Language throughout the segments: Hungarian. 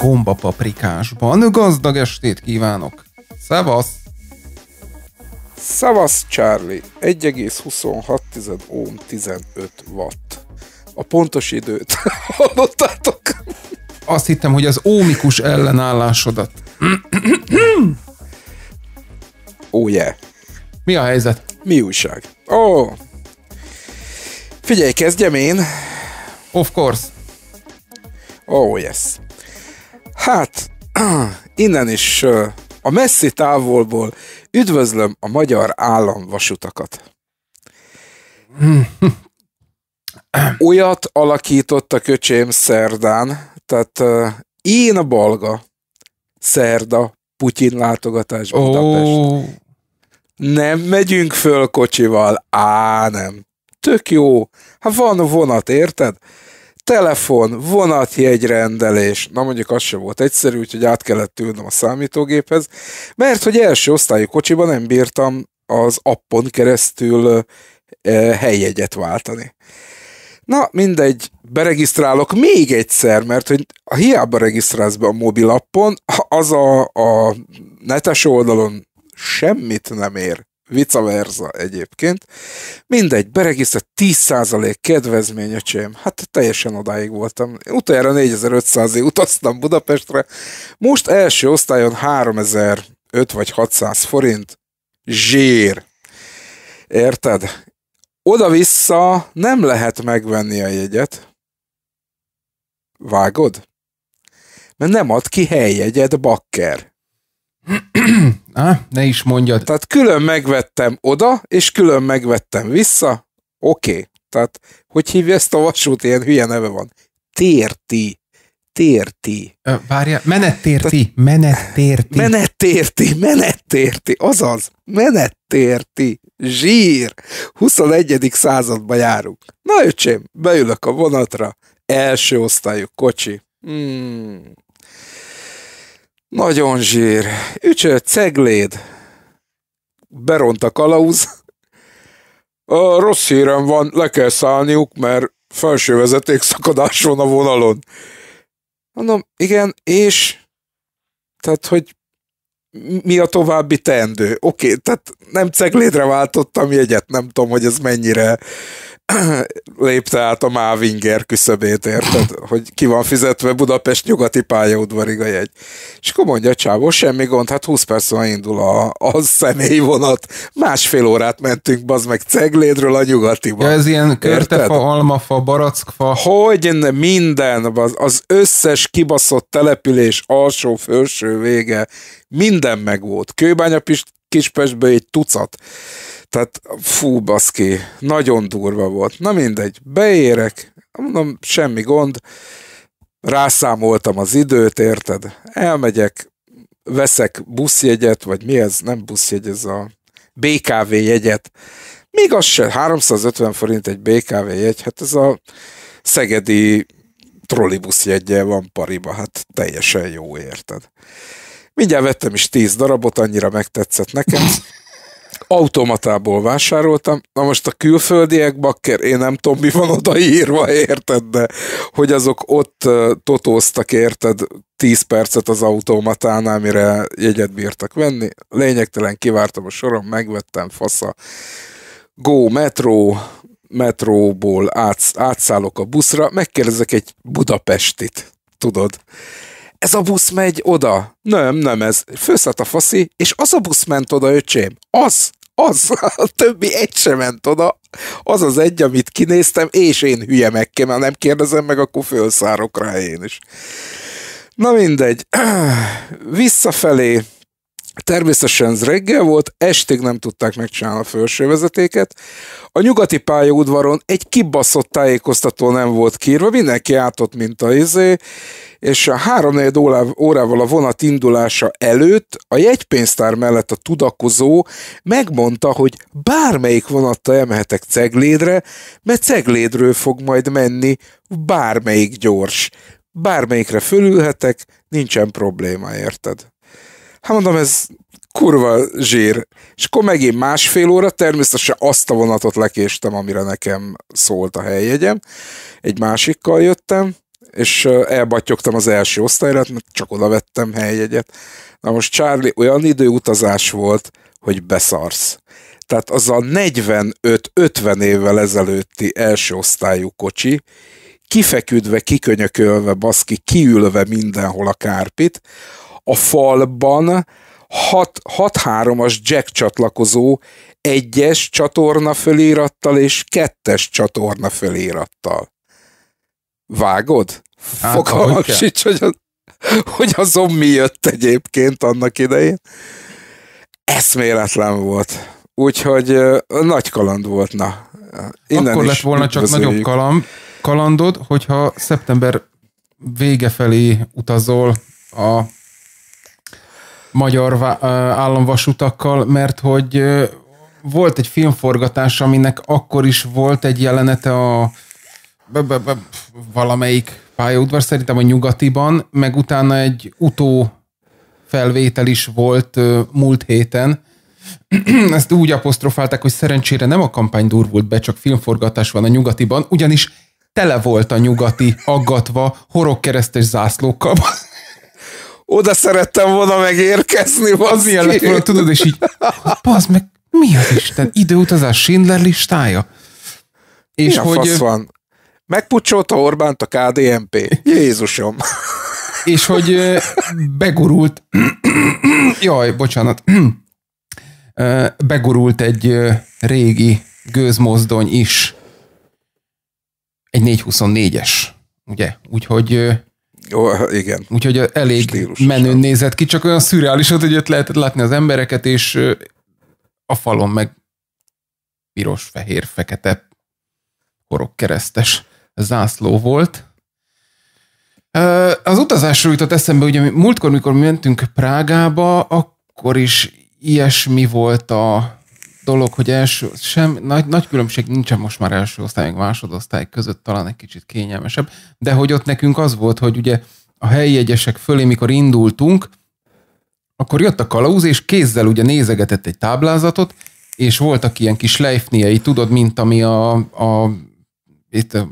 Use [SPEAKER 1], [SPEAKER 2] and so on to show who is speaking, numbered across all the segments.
[SPEAKER 1] gombapaprikásban. Gazdag estét kívánok! Szevasz!
[SPEAKER 2] Szevasz, Charlie! 1,26 ohm 15 watt. A pontos időt hallottátok?
[SPEAKER 1] azt hittem, hogy az ómikus ellenállásodat. Ó, oh, yeah. Mi a helyzet? Mi újság?
[SPEAKER 2] Ó, oh. figyelj, kezdjem én. Of course. Oh, yes. Hát, innen is a messzi távolból üdvözlöm a magyar államvasutakat. Olyat alakítottak köcsém szerdán, tehát uh, én a balga, szerda, Putyin látogatás oh. Nem megyünk föl kocsival, á nem. Tök jó. Hát van vonat, érted? Telefon, vonat jegyrendelés. Na mondjuk az sem volt egyszerű, úgyhogy át kellett ülnöm a számítógéphez, mert hogy első osztályú kocsiban nem bírtam az appon keresztül helyjegyet váltani. Na, mindegy, beregisztrálok még egyszer, mert hogy hiába regisztrálsz be a mobilappon, az a, a netes oldalon semmit nem ér. Vice versa egyébként. Mindegy, beregisztrált 10% kedvezmény, öcsém. Hát teljesen odáig voltam. Utoljára 4500-ig utaztam Budapestre. Most első osztályon 3500 vagy 600 forint. Zsír. Érted? Oda-vissza nem lehet megvenni a jegyet. Vágod? Mert nem ad ki helyjegyet, bakker. ah ne is mondjad. Tehát külön megvettem oda, és külön megvettem vissza. Oké. Okay. Tehát, hogy hívja ezt a vasút? Ilyen hülye neve van. Térti menettérti.
[SPEAKER 1] Várja, menettérti, menettérti.
[SPEAKER 2] Menettérti, menettérti, azaz, menettérti, zsír. 21. században járunk. Na öcsém, beülök a vonatra, első osztályú kocsi.
[SPEAKER 1] Hmm.
[SPEAKER 2] Nagyon zsír. Ücső, cegléd. Beront a kalauz. A rossz hírem van, le kell szállniuk, mert felső vezeték szakadás van a vonalon. Mondom, igen, és tehát, hogy mi a további teendő? Oké, okay, tehát nem ceglédre váltottam jegyet, nem tudom, hogy ez mennyire lépte át a Mávinger küszöbét, érted? Hogy ki van fizetve Budapest nyugati pályaudvarig a jegy. És akkor mondja a csávó, semmi gond, hát 20 perc van indul a, a személyvonat. Másfél órát mentünk, bazd meg Ceglédről a nyugatiba. Ja, ez ilyen körtefa, érted? almafa, barackfa. Hogy minden, bazd, az összes kibaszott település alsó, felső vége, minden meg volt. Kőbánya Kispestből egy tucat. Tehát fú, baszki, nagyon durva volt. Na mindegy, beérek, mondom, semmi gond, rászámoltam az időt, érted? Elmegyek, veszek buszjegyet, vagy mi ez, nem buszjegy, ez a BKV jegyet. Még az se, 350 forint egy BKV jegy, hát ez a szegedi trollibusz jegye van pariba, hát teljesen jó, érted? Mindjárt vettem is 10 darabot, annyira megtetszett nekem automatából vásároltam, na most a külföldiek, bakker, én nem tudom, mi van írva, érted, de hogy azok ott totóztak, érted, 10 percet az automatánál, mire jegyet bírtak venni. Lényegtelen kivártam a soron, megvettem, fasza. Go, metro metróból átsz, átszállok a buszra, megkérdezek egy budapestit, tudod. Ez a busz megy oda? Nem, nem ez. Főszállt a faszi, és az a busz ment oda, öcsém. Az! az, a többi egy sem ment oda, az az egy, amit kinéztem, és én hülye kell, mert nem kérdezem meg, akkor fölszárok rá én is. Na mindegy, visszafelé Természetesen ez reggel volt, estig nem tudták megcsinálni a felső vezetéket. A nyugati pályaudvaron egy kibaszott tájékoztató nem volt kírva, mindenki átott, mint a izé, és a 3 órával a vonat indulása előtt a jegypénztár mellett a tudakozó megmondta, hogy bármelyik vonatta elmehetek Ceglédre, mert Ceglédről fog majd menni bármelyik gyors. Bármelyikre fölülhetek, nincsen probléma, érted? Hát mondom, ez kurva zsír. És akkor megint másfél óra, természetesen azt a vonatot lekéstem, amire nekem szólt a helyjegyem. Egy másikkal jöttem, és elbattyogtam az első osztályra, mert hát csak oda vettem helyjegyet. Na most Charlie, olyan időutazás volt, hogy beszarsz. Tehát az a 45-50 évvel ezelőtti első osztályú kocsi, kifeküdve, kikönyökölve, baszki, kiülve mindenhol a kárpit, a falban 6-3-as jack csatlakozó egyes csatorna fölérattal és kettes csatorna fölérattal. Vágod? Hát, Fogalmam sincs, hogy, a, hogy azon mi jött egyébként annak idején. Eszméletlen volt. Úgyhogy nagy kaland volt, na. Innen Akkor lett volna csak nagyobb
[SPEAKER 1] kaland, kalandod, hogyha szeptember vége felé utazol a magyar államvasutakkal, mert hogy volt egy filmforgatás, aminek akkor is volt egy jelenete a valamelyik pályaudvar, szerintem a nyugatiban, meg utána egy utó felvétel is volt múlt héten. Ezt úgy apostrofálták, hogy szerencsére nem a kampány durvult be, csak filmforgatás van a nyugatiban, ugyanis tele volt a nyugati aggatva horogkeresztes zászlókkal.
[SPEAKER 2] oda szerettem volna megérkezni. Az milyen volna, tudod,
[SPEAKER 1] és így, az meg, mi az Isten? Időutazás Schindler listája? És mi hogy, fasz
[SPEAKER 2] van? Megpucsolta Orbánt a KDMP. Jézusom.
[SPEAKER 1] És hogy begurult, jaj, bocsánat, begurult egy régi gőzmozdony is, egy 424-es, ugye? Úgyhogy
[SPEAKER 2] ó, igen.
[SPEAKER 1] Úgyhogy elég Stílusos menő nem. nézett ki, csak olyan szürreális volt, hogy ott lehetett látni az embereket, és a falon meg piros, fehér, fekete, korok keresztes zászló volt. Az utazásról jutott eszembe, ugye múltkor, mikor mentünk Prágába, akkor is ilyesmi volt a dolog, hogy első, sem, nagy, nagy különbség nincsen most már első osztály, meg másodosztály között, talán egy kicsit kényelmesebb, de hogy ott nekünk az volt, hogy ugye a helyi egyesek fölé, mikor indultunk, akkor jött a kalauz, és kézzel ugye nézegetett egy táblázatot, és voltak ilyen kis lejfniei, tudod, mint ami a, a itt a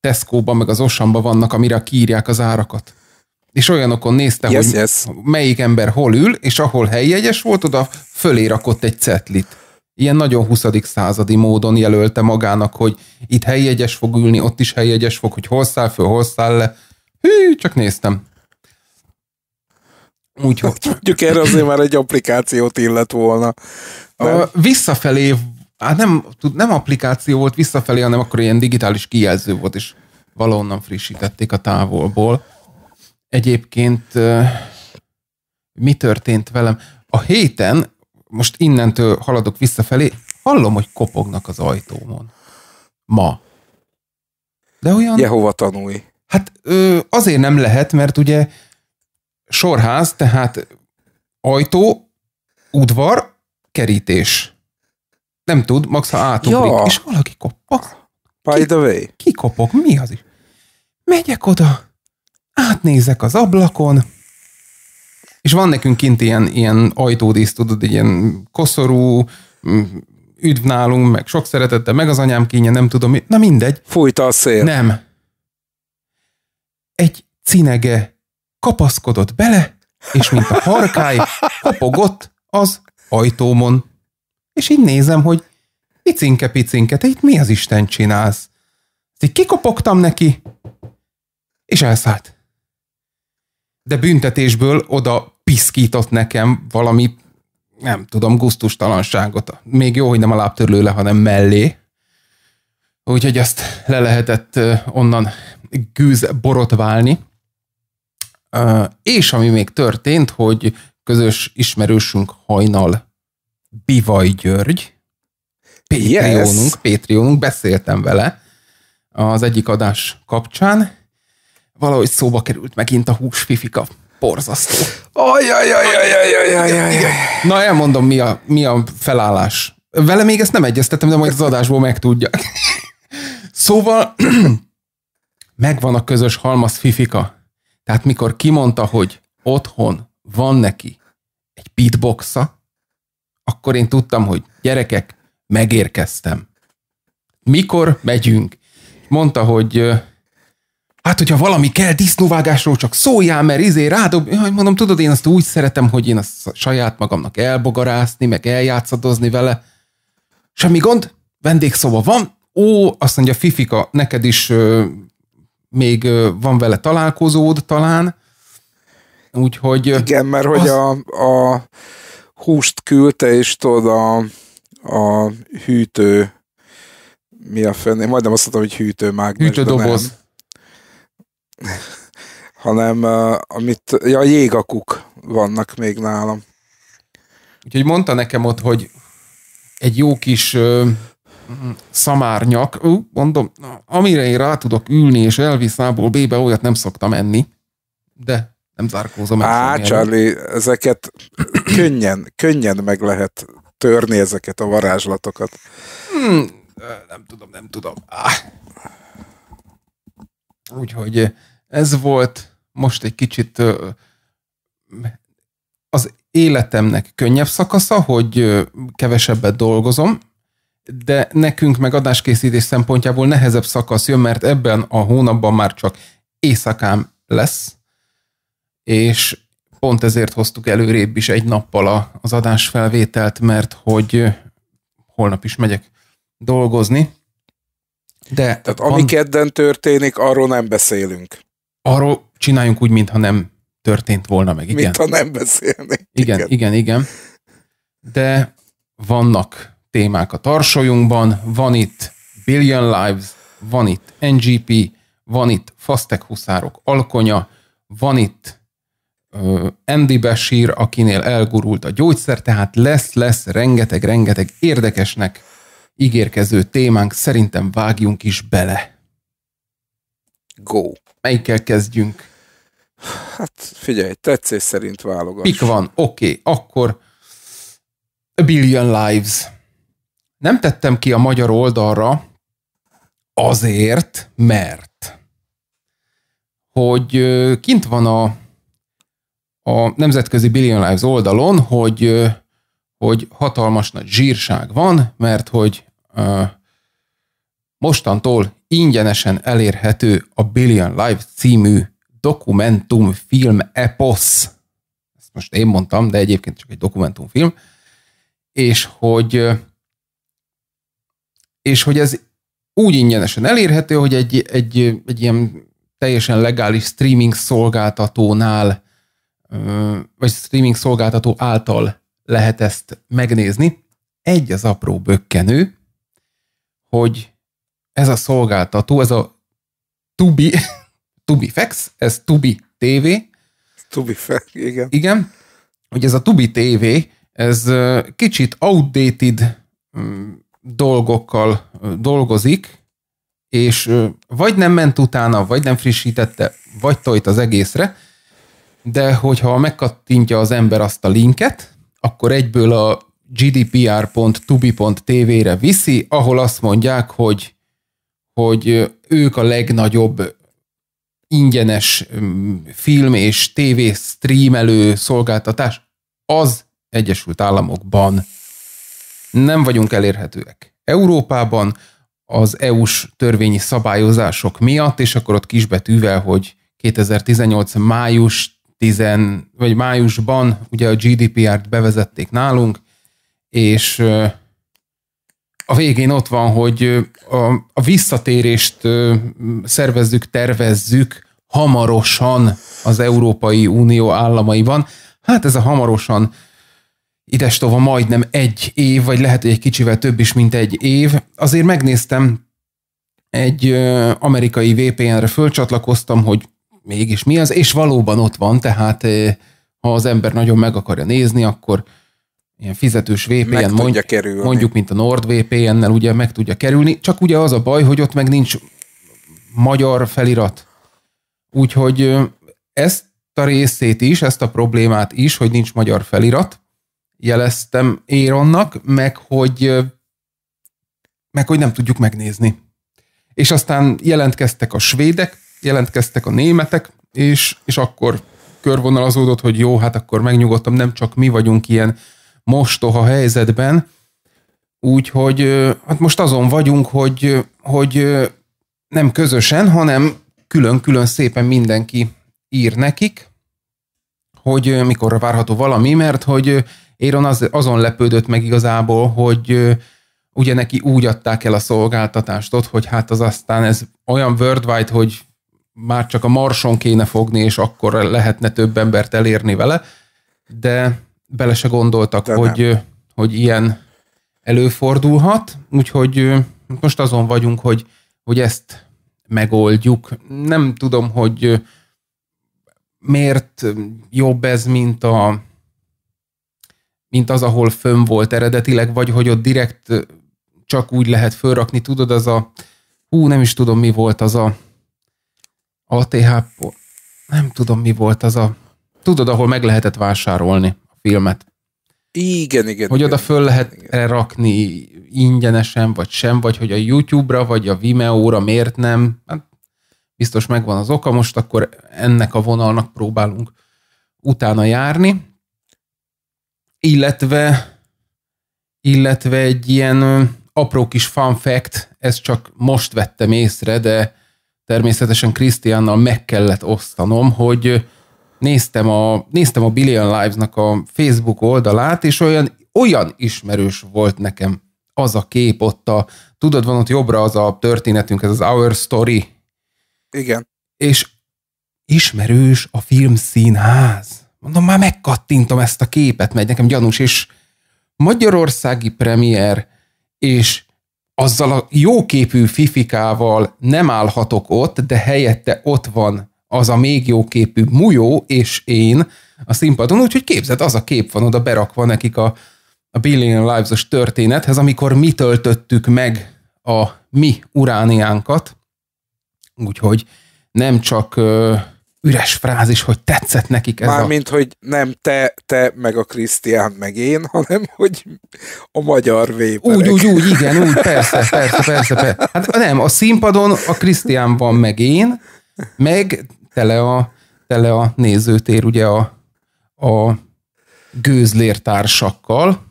[SPEAKER 1] Tesco-ban, meg az Osamban vannak, amire kiírják az árakat. És olyanokon nézte, yes, hogy yes. melyik ember hol ül, és ahol helyi egyes volt, oda fölé rakott egy cetlit ilyen nagyon 20. századi módon jelölte magának, hogy itt helyjegyes fog ülni, ott is helyjegyes fog, hogy hol száll föl, hol száll le. Hű, csak néztem. Úgyhogy...
[SPEAKER 2] Mondjuk erre azért már egy applikációt illet volna.
[SPEAKER 1] Nem? A visszafelé, hát nem, nem applikáció volt visszafelé, hanem akkor ilyen digitális kijelző volt, és valahonnan frissítették a távolból. Egyébként mi történt velem? A héten most innentől haladok visszafelé, hallom, hogy kopognak az ajtómon. Ma. De olyan...
[SPEAKER 2] Jehova tanulj.
[SPEAKER 1] Hát ö, azért nem lehet, mert ugye sorház, tehát ajtó, udvar, kerítés. Nem tud, max ha átugrik. Ja. És valaki kopog. By the way. Ki kopog? Mi az is? Megyek oda, átnézek az ablakon, és van nekünk kint ilyen, ilyen ajtódísz, tudod, ilyen koszorú, üdv nálunk, meg sok szeretettel, meg az anyám kínja, nem tudom, na mindegy. Fújta a szél. Nem. Egy cinege kapaszkodott bele, és mint a harkály, kopogott az ajtómon. És így nézem, hogy picinke, picinke, te itt mi az Isten csinálsz? Így kikopogtam neki, és elszállt. De büntetésből oda piszkított nekem valami, nem tudom, guztustalanságot. Még jó, hogy nem a lábtörlőle, hanem mellé. Úgyhogy azt le lehetett onnan gűz borotválni. És ami még történt, hogy közös ismerősünk hajnal Bivaj György, Pétriónunk, yes. Pétriónunk, beszéltem vele az egyik adás kapcsán, valahogy szóba került megint a húsfifika Borzasztó. Ajajajajajajajajajaj. Na elmondom, mi a, mi a felállás. Vele még ezt nem egyeztetem, de majd az adásból tudja. Szóval megvan a közös halmaz fifika. Tehát mikor kimondta, hogy otthon van neki egy beatboxa, akkor én tudtam, hogy gyerekek, megérkeztem. Mikor megyünk? Mondta, hogy hát hogyha valami kell, disznóvágásról csak szóljál, mert izé rádob, hogy mondom, tudod, én azt úgy szeretem, hogy én azt saját magamnak elbogarászni, meg eljátszadozni vele. Semmi gond, vendégszoba van, ó, azt mondja, Fifika, neked is ö, még ö, van vele találkozód talán, úgyhogy... Igen, mert az... hogy a,
[SPEAKER 2] a húst küldte, és tudod, a, a hűtő mi a fenné, majdnem azt mondtam, hogy hűtő hűtőmágnes, Hűtődoboz. hanem uh, amit, ja, jégakuk
[SPEAKER 1] vannak még nálam. Úgyhogy mondta nekem ott, hogy egy jó kis uh, szamárnyak, uh, mondom, amire én rá tudok ülni, és elvisz nából bébe olyat nem szoktam enni, de nem zárkózom
[SPEAKER 2] Á, Charlie, ezeket könnyen, könnyen meg lehet törni ezeket a varázslatokat. Hmm, nem
[SPEAKER 1] tudom, nem tudom. Ah. Úgyhogy ez volt most egy kicsit az életemnek könnyebb szakasza, hogy kevesebbet dolgozom, de nekünk meg adáskészítés szempontjából nehezebb szakasz jön, mert ebben a hónapban már csak éjszakám lesz, és pont ezért hoztuk előrébb is egy nappal az adásfelvételt, mert hogy holnap is megyek dolgozni. De Tehát van... ami
[SPEAKER 2] kedden történik, arról nem beszélünk
[SPEAKER 1] arról csináljunk úgy, mintha nem történt volna meg. Igen. Mintha nem beszélnék. Igen, igen, igen, igen. De vannak témák a tarsolyunkban, van itt Billion Lives, van itt NGP, van itt Fasztek Huszárok Alkonya, van itt Andy Bashir, akinél elgurult a gyógyszer, tehát lesz, lesz rengeteg-rengeteg érdekesnek ígérkező témánk, szerintem vágjunk is bele. Go! Melyikkel kezdjünk? Hát figyelj, tetszés szerint válogass. Mik van? Oké, okay, akkor A Billion Lives. Nem tettem ki a magyar oldalra azért, mert hogy kint van a, a nemzetközi Billion Lives oldalon, hogy, hogy hatalmas nagy zsírság van, mert hogy mostantól ingyenesen elérhető a Billion Live című dokumentumfilm eposz. Ezt most én mondtam, de egyébként csak egy dokumentumfilm. És hogy és hogy ez úgy ingyenesen elérhető, hogy egy, egy, egy ilyen teljesen legális streaming szolgáltatónál, vagy streaming szolgáltató által lehet ezt megnézni. Egy az apró bökkenő, hogy ez a szolgáltató, ez a Tubi, Tubi Tubifex, ez Tubi TV. Tubi Tubifex, igen. Igen, hogy ez a Tubi TV, ez kicsit outdated mm, dolgokkal dolgozik, és vagy nem ment utána, vagy nem frissítette, vagy tojt az egészre, de hogyha megkattintja az ember azt a linket, akkor egyből a gdpr.tubi.tv-re viszi, ahol azt mondják, hogy hogy ők a legnagyobb ingyenes film és TV streamelő szolgáltatás az Egyesült Államokban. Nem vagyunk elérhetőek. Európában az EU-s törvényi szabályozások miatt, és akkor ott kisbetűvel, hogy 2018 május 10, vagy májusban ugye a GDPR-t bevezették nálunk, és a végén ott van, hogy a, a visszatérést szervezzük, tervezzük hamarosan az Európai Unió államaiban. Hát ez a hamarosan idestova majdnem egy év, vagy lehet, hogy egy kicsivel több is, mint egy év. Azért megnéztem, egy amerikai VPN-re fölcsatlakoztam, hogy mégis mi az, és valóban ott van, tehát ha az ember nagyon meg akarja nézni, akkor ilyen fizetős VPN, mond, kerülni. mondjuk, mint a NordVPN-nel ugye meg tudja kerülni, csak ugye az a baj, hogy ott meg nincs magyar felirat. Úgyhogy ezt a részét is, ezt a problémát is, hogy nincs magyar felirat, jeleztem Éronnak, meg hogy, meg hogy nem tudjuk megnézni. És aztán jelentkeztek a svédek, jelentkeztek a németek, és, és akkor körvonalazódott, hogy jó, hát akkor megnyugodtam, nem csak mi vagyunk ilyen mostoha helyzetben, úgyhogy hát most azon vagyunk, hogy, hogy nem közösen, hanem külön-külön szépen mindenki ír nekik, hogy mikorra várható valami, mert hogy Éron az, azon lepődött meg igazából, hogy ugye neki úgy adták el a szolgáltatást ott, hogy hát az aztán ez olyan worldwide, hogy már csak a marson kéne fogni, és akkor lehetne több embert elérni vele, de bele se gondoltak, hogy, hogy ilyen előfordulhat, úgyhogy most azon vagyunk, hogy, hogy ezt megoldjuk. Nem tudom, hogy miért jobb ez, mint a mint az, ahol fönn volt eredetileg, vagy hogy ott direkt csak úgy lehet fölrakni, tudod, az a hú, nem is tudom, mi volt az a ATH, nem tudom, mi volt az a tudod, ahol meg lehetett vásárolni filmet. Igen, igen. Hogy igen, oda föl lehet igen. rakni ingyenesen, vagy sem, vagy hogy a YouTube-ra, vagy a Vimeo-ra miért nem. Hát biztos megvan az oka, most akkor ennek a vonalnak próbálunk utána járni. Illetve, illetve egy ilyen apró kis fun fact, ezt csak most vettem észre, de természetesen Krisztiánnal meg kellett osztanom, hogy néztem a, néztem a Billion Lives-nak a Facebook oldalát, és olyan, olyan ismerős volt nekem az a kép ott a, tudod, van ott jobbra az a történetünk, ez az Our Story. Igen. És ismerős a filmszínház. Mondom, már megkattintom ezt a képet, megy nekem gyanús, és magyarországi premier, és azzal a jóképű fifikával nem állhatok ott, de helyette ott van az a még jóképű Mujó és én a színpadon, úgyhogy képzeld, az a kép van oda berakva nekik a, a Billion Lives-os történethez, amikor mi töltöttük meg a mi urániánkat, úgyhogy nem csak ö, üres frázis, hogy tetszett nekik ez Mármint,
[SPEAKER 2] a... hogy nem te, te, meg a Krisztián, meg én, hanem hogy a magyar véperek. Úgy, úgy, úgy, igen, úgy, persze, persze, persze. persze.
[SPEAKER 1] Hát nem, a színpadon a Krisztián van, meg én, meg tele a, tele a nézőtér ugye a, a gőzlértársakkal.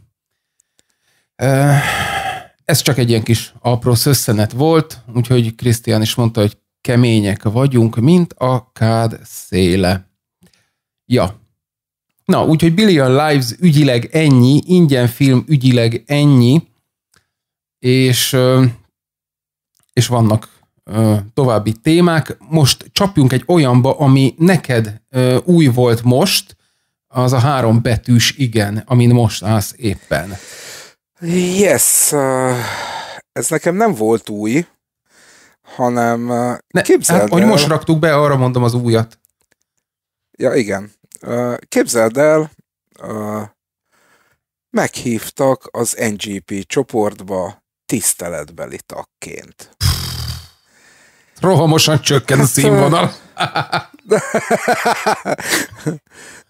[SPEAKER 1] Ez csak egy ilyen kis apró szösszenet volt, úgyhogy Krisztián is mondta, hogy kemények vagyunk, mint a kád széle. Ja. Na, úgyhogy Billion Lives ügyileg ennyi, ingyen film ügyileg ennyi, és, és vannak további témák. Most csapjunk egy olyanba, ami neked új volt most, az a három betűs igen, amin most állsz éppen.
[SPEAKER 2] Yes, ez nekem nem volt új, hanem
[SPEAKER 1] ne, képzeld hát, el, hogy most raktuk be, arra mondom az újat.
[SPEAKER 2] Ja, igen. Képzeld el, meghívtak az NGP csoportba tiszteletbeli tagként.
[SPEAKER 1] Rohamosan csökken a hát, színvonal.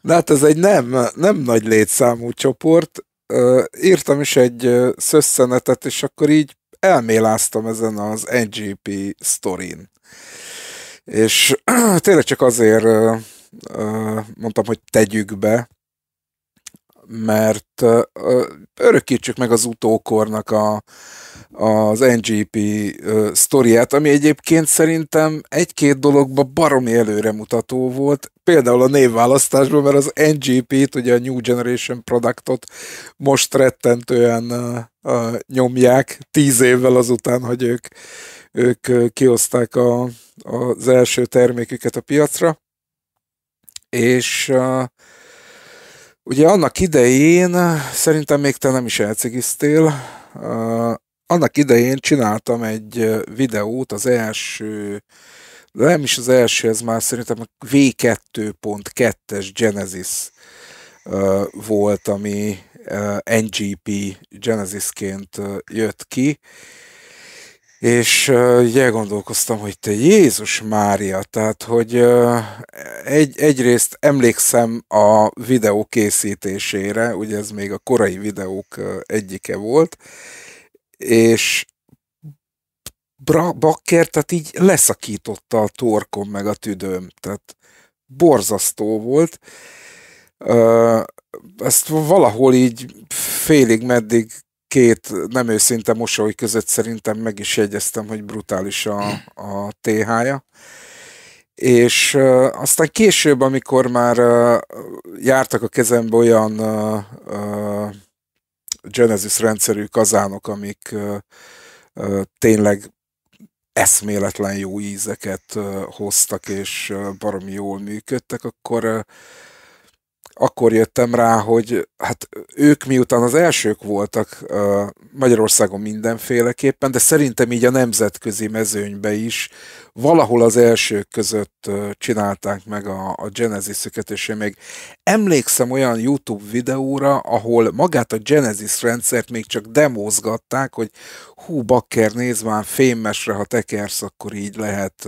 [SPEAKER 2] De hát ez egy nem, nem nagy létszámú csoport. Írtam is egy szösszenetet, és akkor így elméláztam ezen az NGP sztorin. És tényleg csak azért mondtam, hogy tegyük be, mert örökítsük meg az utókornak a, az NGP sztoriát, ami egyébként szerintem egy-két dologban baromi előremutató volt, például a névválasztásban, mert az NGP-t, ugye a New Generation Productot most rettentően nyomják, tíz évvel azután, hogy ők, ők kioszták a, az első terméküket a piacra, és uh, Ugye annak idején, szerintem még te nem is elcigisztél, annak idején csináltam egy videót az első, nem is az első, ez már szerintem a V2.2-es Genesis volt, ami NGP Genesis-ként jött ki, és uh, elgondolkoztam, hogy te Jézus Mária, tehát hogy uh, egy, egyrészt emlékszem a videó készítésére, ugye ez még a korai videók uh, egyike volt, és Bra Bakker, tehát így leszakította a torkom meg a tüdőm, tehát borzasztó volt. Uh, ezt valahol így félig meddig két nem őszinte mosoly között szerintem meg is jegyeztem, hogy brutális a, a TH-ja. És uh, aztán később, amikor már uh, jártak a kezembe olyan uh, uh, Genesis rendszerű kazánok, amik uh, uh, tényleg eszméletlen jó ízeket uh, hoztak, és uh, baromi jól működtek, akkor uh, akkor jöttem rá, hogy hát ők miután az elsők voltak Magyarországon mindenféleképpen, de szerintem így a nemzetközi mezőnybe is valahol az elsők között csinálták meg a, a Genesis-üket, és én még emlékszem olyan YouTube videóra, ahol magát a Genesis rendszert még csak demozgatták, hogy hú, bakker, nézd már, fémesre ha tekersz, akkor így lehet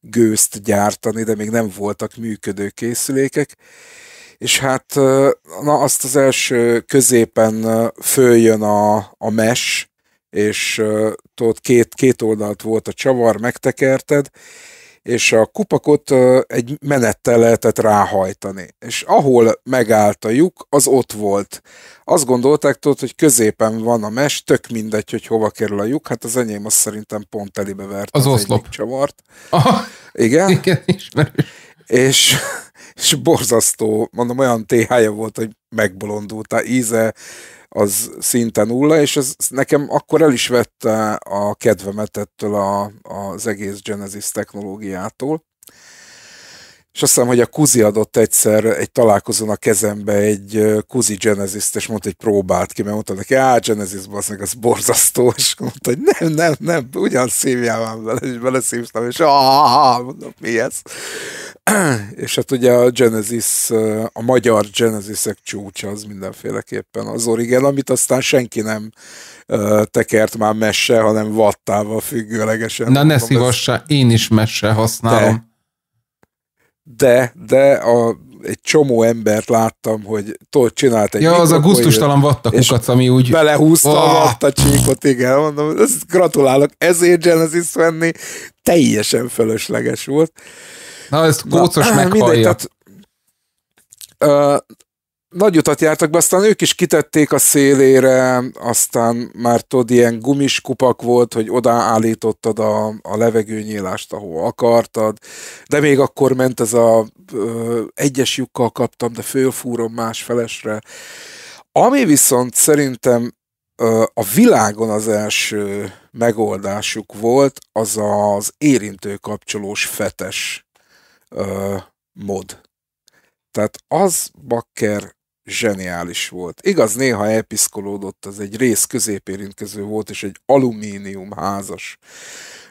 [SPEAKER 2] gőzt gyártani, de még nem voltak működő készülékek és hát na, azt az első középen följön a, a mes, és tudod, két, két oldalt volt a csavar, megtekerted, és a kupakot egy menettel lehetett ráhajtani. És ahol megállt a lyuk, az ott volt. Azt gondolták, tudod, hogy középen van a mes, tök mindegy, hogy hova kerül a lyuk. Hát az enyém azt szerintem pont elébe vert az, az oszlop. csavart. Aha. Igen. Igen, ismerős. És és borzasztó, mondom, olyan TH-ja volt, hogy megbolondult. A íze az szinte nulla, és ez nekem akkor el is vette a kedvemet ettől a, az egész Genesis technológiától és azt hiszem, hogy a Kuzi adott egyszer egy találkozón a kezembe egy Kuzi genesis és mondta, hogy próbált ki, mert mondta neki, á, Genesis meg, az borzasztó, és mondta, hogy nem, nem, nem, ugyan szívjál már bele, és beleszívtam, és ah, mondom, mi ez? és hát ugye a Genesis, a magyar Genesisek csúcsa az mindenféleképpen az Origen, amit aztán senki nem tekert már messe, hanem vattával függőlegesen. Na ne szívassá,
[SPEAKER 1] ez... én is messe használom. De
[SPEAKER 2] de, de a, egy csomó embert láttam, hogy tot csinált egy... Ja, az a guztustalan vattakukat,
[SPEAKER 1] ami úgy... Belehúzta oh. a
[SPEAKER 2] vattacsíkot, igen, mondom, ezt gratulálok, ezért Genesis venni teljesen fölösleges volt. Na, ezt kócos meghallja. Mindegy, tehát, nagy utat jártak be, aztán ők is kitették a szélére, aztán már tudod, ilyen gumis kupak volt, hogy odaállítottad a, a levegőnyílást, ahol akartad, de még akkor ment ez a ö, egyes lyukkal kaptam, de fölfúrom más felesre. Ami viszont szerintem ö, a világon az első megoldásuk volt, az az érintő kapcsolós fetes ö, mod. Tehát az bakker zseniális volt. Igaz, néha elpiszkolódott, az egy rész középérintkező volt, és egy alumínium házas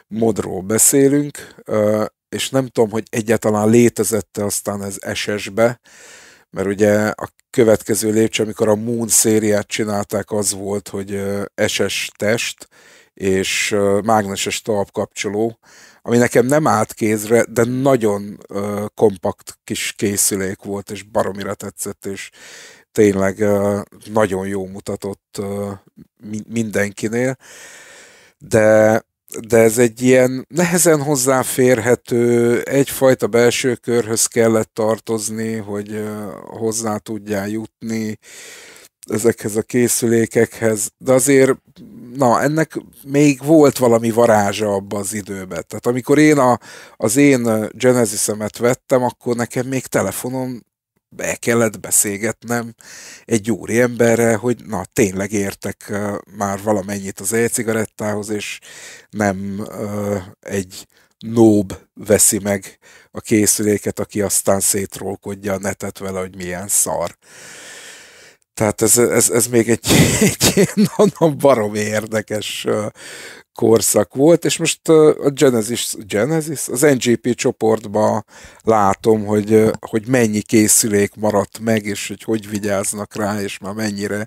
[SPEAKER 2] modról beszélünk, és nem tudom, hogy egyáltalán létezette aztán ez SS-be, mert ugye a következő lépcső, amikor a Moon szériát csinálták, az volt, hogy SS test és mágneses talpkapcsoló, ami nekem nem állt kézre, de nagyon ö, kompakt kis készülék volt, és baromira tetszett, és tényleg ö, nagyon jó mutatott ö, mindenkinél. De de ez egy ilyen nehezen hozzáférhető, egyfajta belső körhöz kellett tartozni, hogy hozzá tudjál jutni ezekhez a készülékekhez, de azért na, ennek még volt valami varázsa abban az időben. Tehát amikor én a, az én genesis vettem, akkor nekem még telefonon be kellett beszélgetnem egy úri emberre, hogy na, tényleg értek már valamennyit az e-cigarettához, és nem uh, egy nób veszi meg a készüléket, aki aztán szétrólkodja a netet vele, hogy milyen szar. Uh, tehát ez, ez, ez még egy, egy nagyon baromi érdekes korszak volt, és most a Genesis, Genesis az NGP csoportban látom, hogy, hogy mennyi készülék maradt meg, és hogy hogy vigyáznak rá, és már mennyire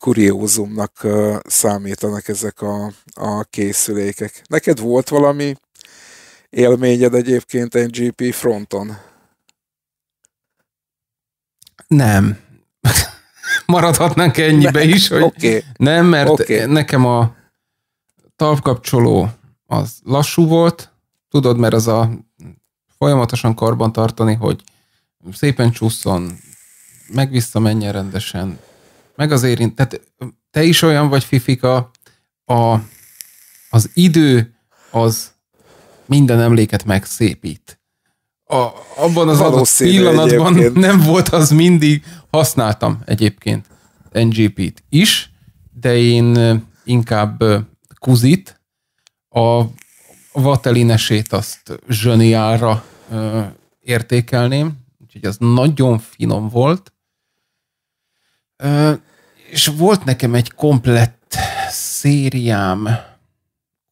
[SPEAKER 2] kuriózumnak számítanak ezek a, a készülékek. Neked volt valami élményed egyébként NGP fronton?
[SPEAKER 1] Nem, maradhatnánk ennyibe is, hogy okay. nem, mert okay. nekem a talpkapcsoló az lassú volt, tudod, mert az a folyamatosan karban tartani, hogy szépen csúszson, meg menjen rendesen, meg az érint. Tehát te is olyan vagy, Fifika, a, az idő az minden emléket megszépít a, abban az adott pillanatban egyébként. nem volt az mindig. Használtam egyébként NGP-t is, de én inkább Kuzit, a Vatelinesét azt zseniára értékelném, úgyhogy az nagyon finom volt. És volt nekem egy komplett szériám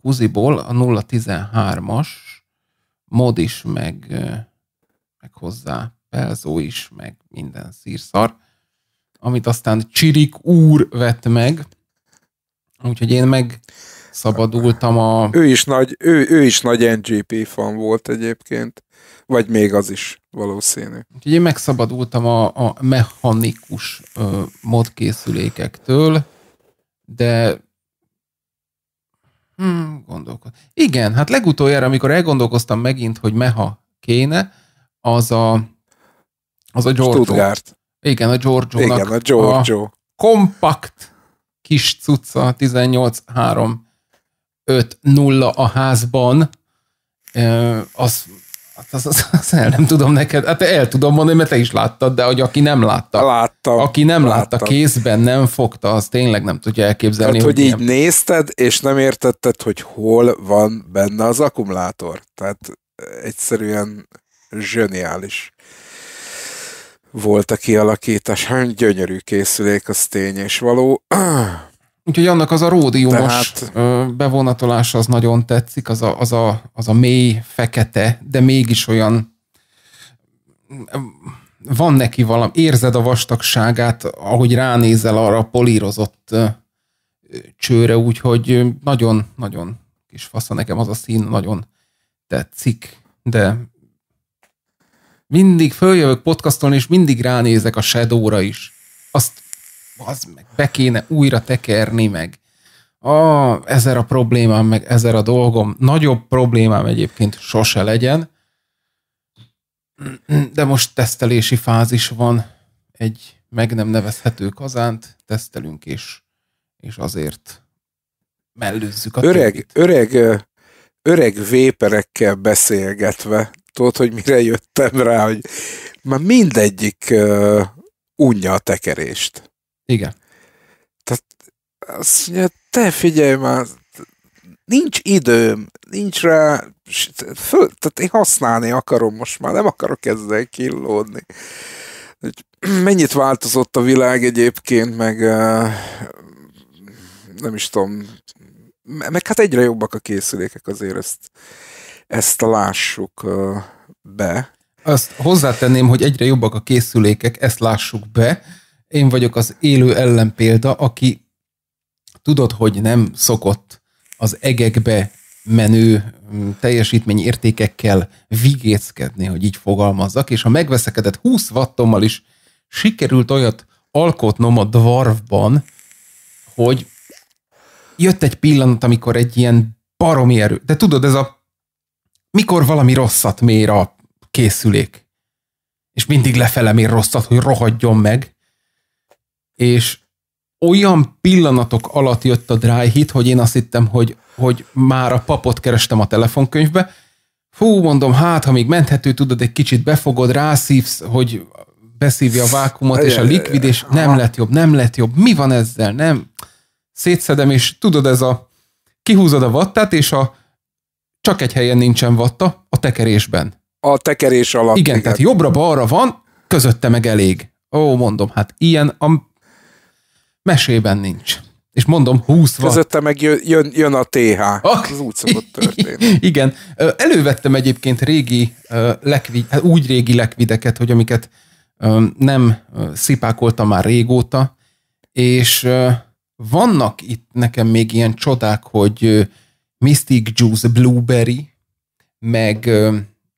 [SPEAKER 1] Kuziból, a 013-as, mod is, meg, meg hozzá pelzó is, meg minden szírszar, amit aztán Csirik úr vett meg, úgyhogy én meg szabadultam a... Ő is
[SPEAKER 2] nagy, ő, ő is nagy NGP fan volt egyébként, vagy még az is valószínű.
[SPEAKER 1] Úgyhogy én megszabadultam a, a mechanikus ö, modkészülékektől, de Hmm, gondolkod. Igen, hát legutoljára, amikor elgondolkoztam megint, hogy meha kéne, az a az a Giorgio. Stuttgart. Igen, a giorgio Igen, a Giorgio. A kompakt kis cucca 18 3 5 0 a házban. Az Hát Azt, az, az el nem tudom neked, hát el tudom mondani, mert te is láttad, de hogy aki nem látta. Láttam. Aki nem láttam. látta kézben, nem fogta, az tényleg nem tudja elképzelni. Tehát, hogy, hogy így nem.
[SPEAKER 2] nézted, és nem értetted, hogy hol van benne az akkumulátor. Tehát egyszerűen zseniális volt a kialakítás. Hát gyönyörű készülék, az tény és való.
[SPEAKER 1] Úgyhogy annak az a ródiumos Tehát bevonatolás az nagyon tetszik, az a, az a, az a mély, fekete, de mégis olyan van neki valami, érzed a vastagságát, ahogy ránézel arra a polírozott csőre, úgyhogy nagyon-nagyon kis fasza, nekem az a szín nagyon tetszik, de mindig följövök podcaston, és mindig ránézek a shadow is. Azt az meg be kéne újra tekerni, meg a, ezer a problémám, meg ezer a dolgom, nagyobb problémám egyébként sose legyen, de most tesztelési fázis van, egy meg nem nevezhető kazánt tesztelünk, és, és azért mellőzzük a öreg,
[SPEAKER 2] öreg, öreg véperekkel beszélgetve, tudod, hogy mire jöttem rá, hogy már mindegyik uh, unja a tekerést. Igen. Tehát azt mondja, te figyelj már, nincs időm, nincs rá, föl, tehát én használni akarom most már, nem akarok ezzel killódni. Hogy mennyit változott a világ egyébként, meg nem is tudom, meg hát egyre jobbak a készülékek, azért ezt, ezt
[SPEAKER 1] lássuk be. Azt hozzátenném, hogy egyre jobbak a készülékek, ezt lássuk be. Én vagyok az élő ellenpélda, aki tudod, hogy nem szokott az egekbe menő mm, teljesítmény értékekkel vigéckedni, hogy így fogalmazzak, és a megveszekedett 20 wattommal is sikerült olyat alkotnom a dwarfban, hogy jött egy pillanat, amikor egy ilyen baromi erő, de tudod, ez a mikor valami rosszat mér a készülék, és mindig lefele mér rosszat, hogy rohadjon meg, és olyan pillanatok alatt jött a dry hit, hogy én azt hittem, hogy, hogy már a papot kerestem a telefonkönyvbe. Fú, mondom, hát, ha még menthető, tudod, egy kicsit befogod, rászívsz, hogy beszívja a vákumot, és a likvid, és nem lett jobb, nem lett jobb. Mi van ezzel? Nem. Szétszedem, és tudod, ez a kihúzod a vattát, és a csak egy helyen nincsen vatta, a tekerésben.
[SPEAKER 2] A tekerés alatt. Igen, igen. tehát
[SPEAKER 1] jobbra-balra van, közötte meg elég. Ó, mondom, hát ilyen, am, mesében nincs. És mondom, 20 van. Közötte
[SPEAKER 2] meg jön, jön, jön a TH. Ah, Az úgy szokott
[SPEAKER 1] történni. Igen. Elővettem egyébként régi lekvid, hát úgy régi lekvideket, hogy amiket nem szipákoltam már régóta, és vannak itt nekem még ilyen csodák, hogy Mystic Juice Blueberry, meg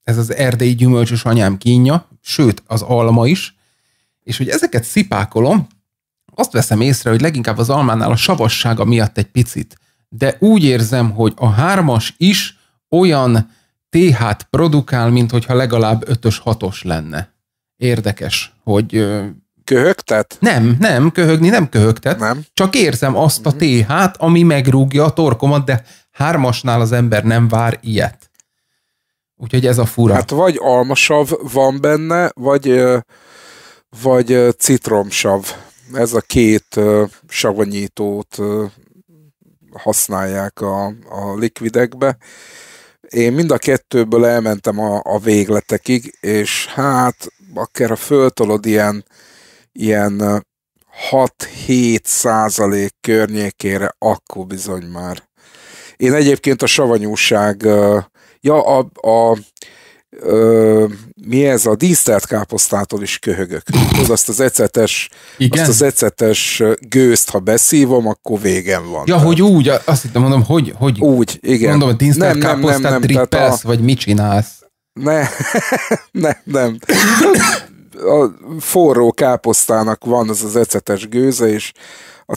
[SPEAKER 1] ez az erdei gyümölcsös anyám kínja, sőt, az alma is, és hogy ezeket szipákolom, azt veszem észre, hogy leginkább az almánál a savassága miatt egy picit, de úgy érzem, hogy a hármas is olyan TH-t produkál, mint hogyha legalább ötös, hatos lenne. Érdekes, hogy... Köhögtet? Nem, nem, köhögni nem köhögtet. Nem. Csak érzem azt a mhm. TH-t, ami megrúgja a torkomat, de hármasnál az ember nem vár ilyet. Úgyhogy ez a fura. Hát
[SPEAKER 2] vagy almasav van benne, vagy, vagy citromsav ez a két savanyítót használják a, a likvidekbe. Én mind a kettőből elmentem a, a végletekig, és hát akár a föltolod ilyen, ilyen 6-7 százalék környékére, akkor bizony már. Én egyébként a savanyúság, ja, a, a ö, mi ez a dísztelt káposztától is köhögök. Az azt az ecetes, Igen? azt az ecetes gőzt, ha beszívom, akkor végem van. Ja,
[SPEAKER 1] tehát. hogy úgy, azt hittem mondom, hogy, hogy úgy, igen. Mondom, a dísztelt nem, káposztát nem, nem, nem, a... vagy mit csinálsz?
[SPEAKER 2] Ne, nem, nem. a forró káposztának van az az ecetes gőze, és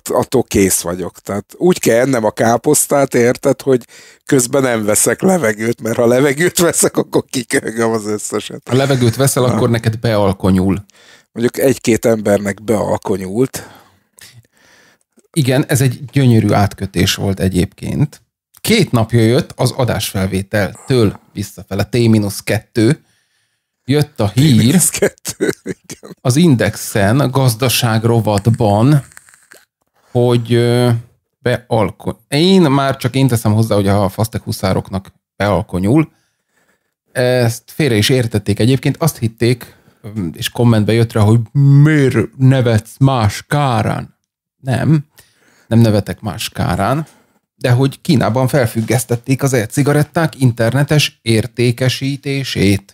[SPEAKER 2] attól kész vagyok. Tehát úgy kell ennem a káposztát, érted, hogy közben nem veszek levegőt, mert ha levegőt veszek, akkor kiköhögöm az összeset.
[SPEAKER 1] Ha levegőt veszel, Na. akkor neked bealkonyul. Mondjuk egy-két embernek bealkonyult. Igen, ez egy gyönyörű átkötés volt egyébként. Két napja jött az adásfelvételtől visszafele, T-2, jött a hír az Indexen, a gazdaság rovatban, hogy bealkony. Én már csak én teszem hozzá, hogy a fasztek huszároknak bealkonyul. Ezt félre is értették egyébként. Azt hitték, és kommentbe jött rá, hogy miért nevetsz más kárán? Nem, nem nevetek más kárán, de hogy Kínában felfüggesztették az e-cigaretták internetes értékesítését.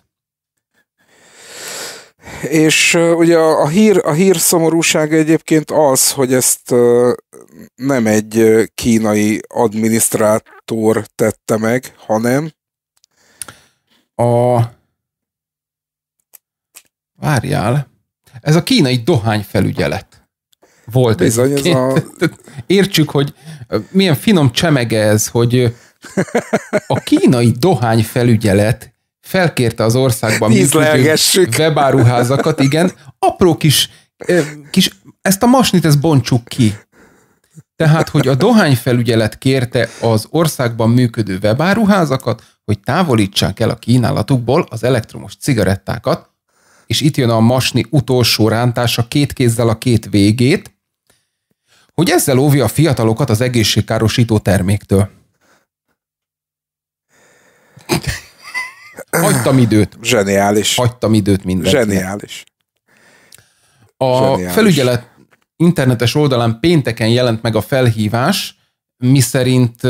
[SPEAKER 2] És uh, ugye a, a, hír, a hír szomorúsága egyébként az, hogy ezt uh, nem egy kínai adminisztrátor tette meg, hanem
[SPEAKER 1] a... Várjál. Ez a kínai dohányfelügyelet volt Bizony, ez. ez a... Értsük, hogy milyen finom csemege ez, hogy a kínai dohányfelügyelet felkérte az országban működő webáruházakat, igen, apró kis, kis, ezt a masnit, ezt bontsuk ki. Tehát, hogy a dohányfelügyelet kérte az országban működő webáruházakat, hogy távolítsák el a kínálatukból az elektromos cigarettákat, és itt jön a masni utolsó rántása két kézzel a két végét, hogy ezzel óvja a fiatalokat az egészségkárosító terméktől. hagytam időt. Zseniális. Hagytam időt mindenkinek. Zseniális. A felügyelet internetes oldalán pénteken jelent meg a felhívás, miszerint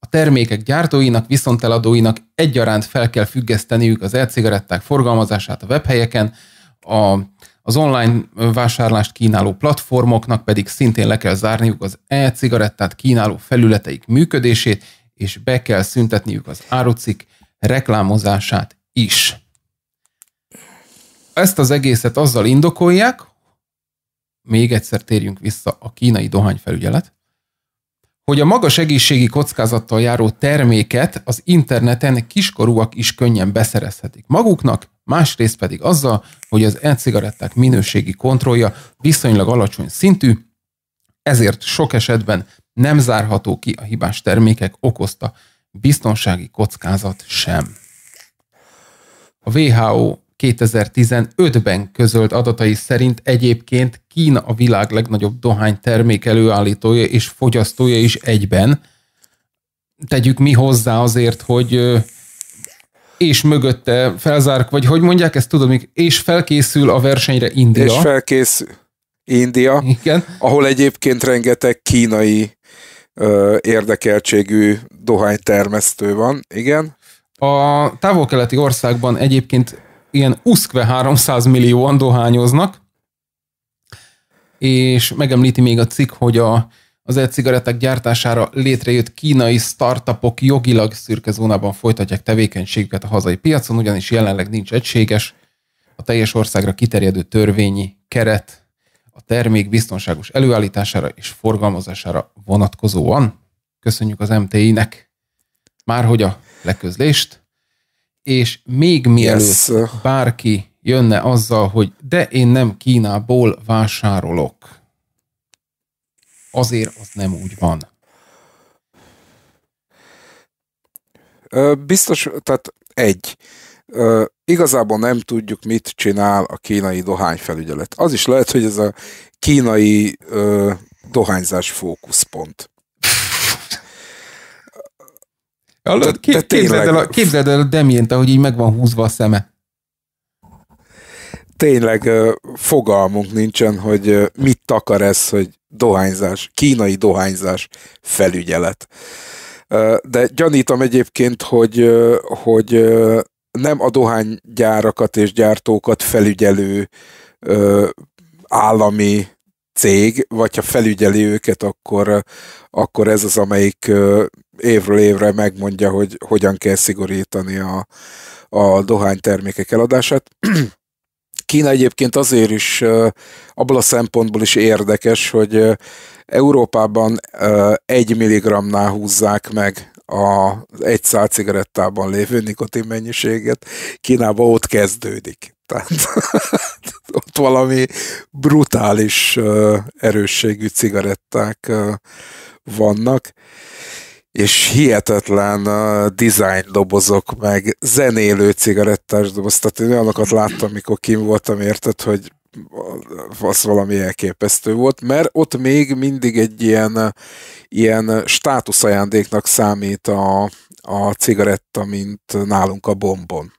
[SPEAKER 1] a termékek gyártóinak, viszonteladóinak egyaránt fel kell függeszteniük az e-cigaretták forgalmazását a webhelyeken, a, az online vásárlást kínáló platformoknak pedig szintén le kell zárniuk az e-cigarettát kínáló felületeik működését, és be kell szüntetniük az árucik reklámozását is. Ezt az egészet azzal indokolják, még egyszer térjünk vissza a kínai dohányfelügyelet, hogy a magas egészségi kockázattal járó terméket az interneten kiskorúak is könnyen beszerezhetik maguknak, másrészt pedig azzal, hogy az e-cigaretták minőségi kontrollja viszonylag alacsony szintű, ezért sok esetben nem zárható ki a hibás termékek okozta biztonsági kockázat sem. A WHO 2015-ben közölt adatai szerint egyébként Kína a világ legnagyobb dohánytermék előállítója és fogyasztója is egyben. Tegyük mi hozzá azért, hogy és mögötte felzárk, vagy hogy mondják ezt, tudom, és felkészül a versenyre India. És
[SPEAKER 2] felkészül India, Igen. ahol egyébként rengeteg kínai érdekeltségű dohánytermesztő van, igen.
[SPEAKER 1] A távol-keleti országban egyébként ilyen uszkve 300 millióan dohányoznak, és megemlíti még a cikk, hogy a, az e cigaretek gyártására létrejött kínai startupok jogilag szürke zónában folytatják tevékenységüket a hazai piacon, ugyanis jelenleg nincs egységes, a teljes országra kiterjedő törvényi keret a termék biztonságos előállítására és forgalmazására vonatkozóan. Köszönjük az MTI-nek már hogy a leközlést, és még mielőtt yes. bárki jönne azzal, hogy de én nem Kínából vásárolok. Azért az nem úgy van. Biztos, tehát
[SPEAKER 2] egy, Ö, igazából nem tudjuk, mit csinál a kínai dohányfelügyelet. Az is lehet, hogy ez a kínai ö, dohányzás fókuszpont.
[SPEAKER 1] De, de képzeld, el a, képzeld el a Demjént, ahogy így meg van húzva a szeme.
[SPEAKER 2] Tényleg fogalmunk nincsen, hogy mit takar ez, hogy dohányzás, kínai dohányzás felügyelet. De gyanítom egyébként, hogy, hogy nem a dohánygyárakat és gyártókat felügyelő ö, állami cég, vagy ha felügyeli őket, akkor, akkor ez az, amelyik évről évre megmondja, hogy hogyan kell szigorítani a, a dohánytermékek eladását. Kína egyébként azért is, abból a szempontból is érdekes, hogy Európában egy milligramnál húzzák meg az egy szál cigarettában lévő nikotin mennyiséget, Kínában ott kezdődik. Tehát ott valami brutális erősségű cigaretták vannak, és hihetetlen design dobozok, meg zenélő cigarettás doboz. Tehát én olyanokat láttam, mikor kim voltam, érted, hogy az valami elképesztő volt, mert ott még mindig egy ilyen, ilyen státuszajándéknak számít a, a cigaretta, mint nálunk a bombon.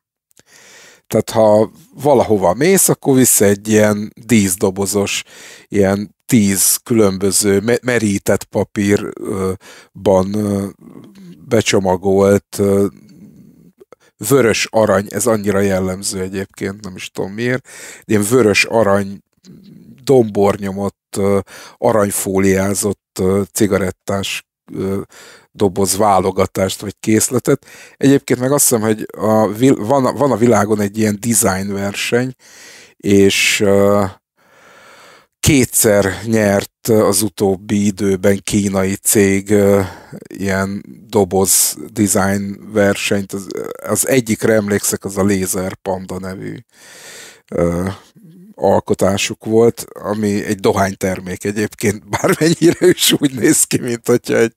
[SPEAKER 2] Tehát ha valahova mész, akkor vissza egy ilyen díszdobozos, ilyen tíz különböző merített papírban becsomagolt vörös arany, ez annyira jellemző egyébként, nem is tudom miért, ilyen vörös arany dombornyomott, aranyfóliázott cigarettás doboz válogatást vagy készletet. Egyébként meg azt hiszem, hogy a, van, a, van a világon egy ilyen design verseny, és uh, kétszer nyert az utóbbi időben kínai cég ilyen doboz design versenyt. Az, az egyikre emlékszek, az a Laser Panda nevű alkotásuk volt, ami egy dohánytermék egyébként, bármennyire is úgy néz ki, mint hogyha egy,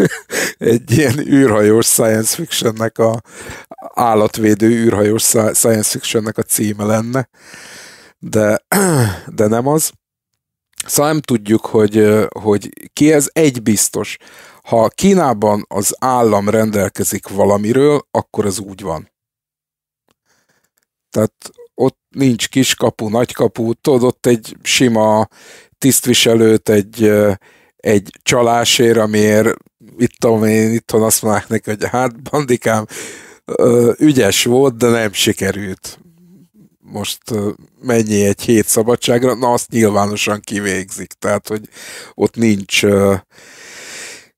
[SPEAKER 2] egy ilyen űrhajós science fictionnek a állatvédő űrhajós science fictionnek a címe lenne, de, de nem az. Szóval nem tudjuk, hogy, hogy ki ez. Egy biztos, ha Kínában az állam rendelkezik valamiről, akkor az úgy van. Tehát ott nincs kiskapu, nagykapu, tudod, ott egy sima tisztviselőt egy, egy csalásért, amiért itt tudom én, itthon azt mondják neki, hogy hát bandikám, ügyes volt, de nem sikerült most mennyi egy hét szabadságra, na azt nyilvánosan kivégzik, tehát hogy ott nincs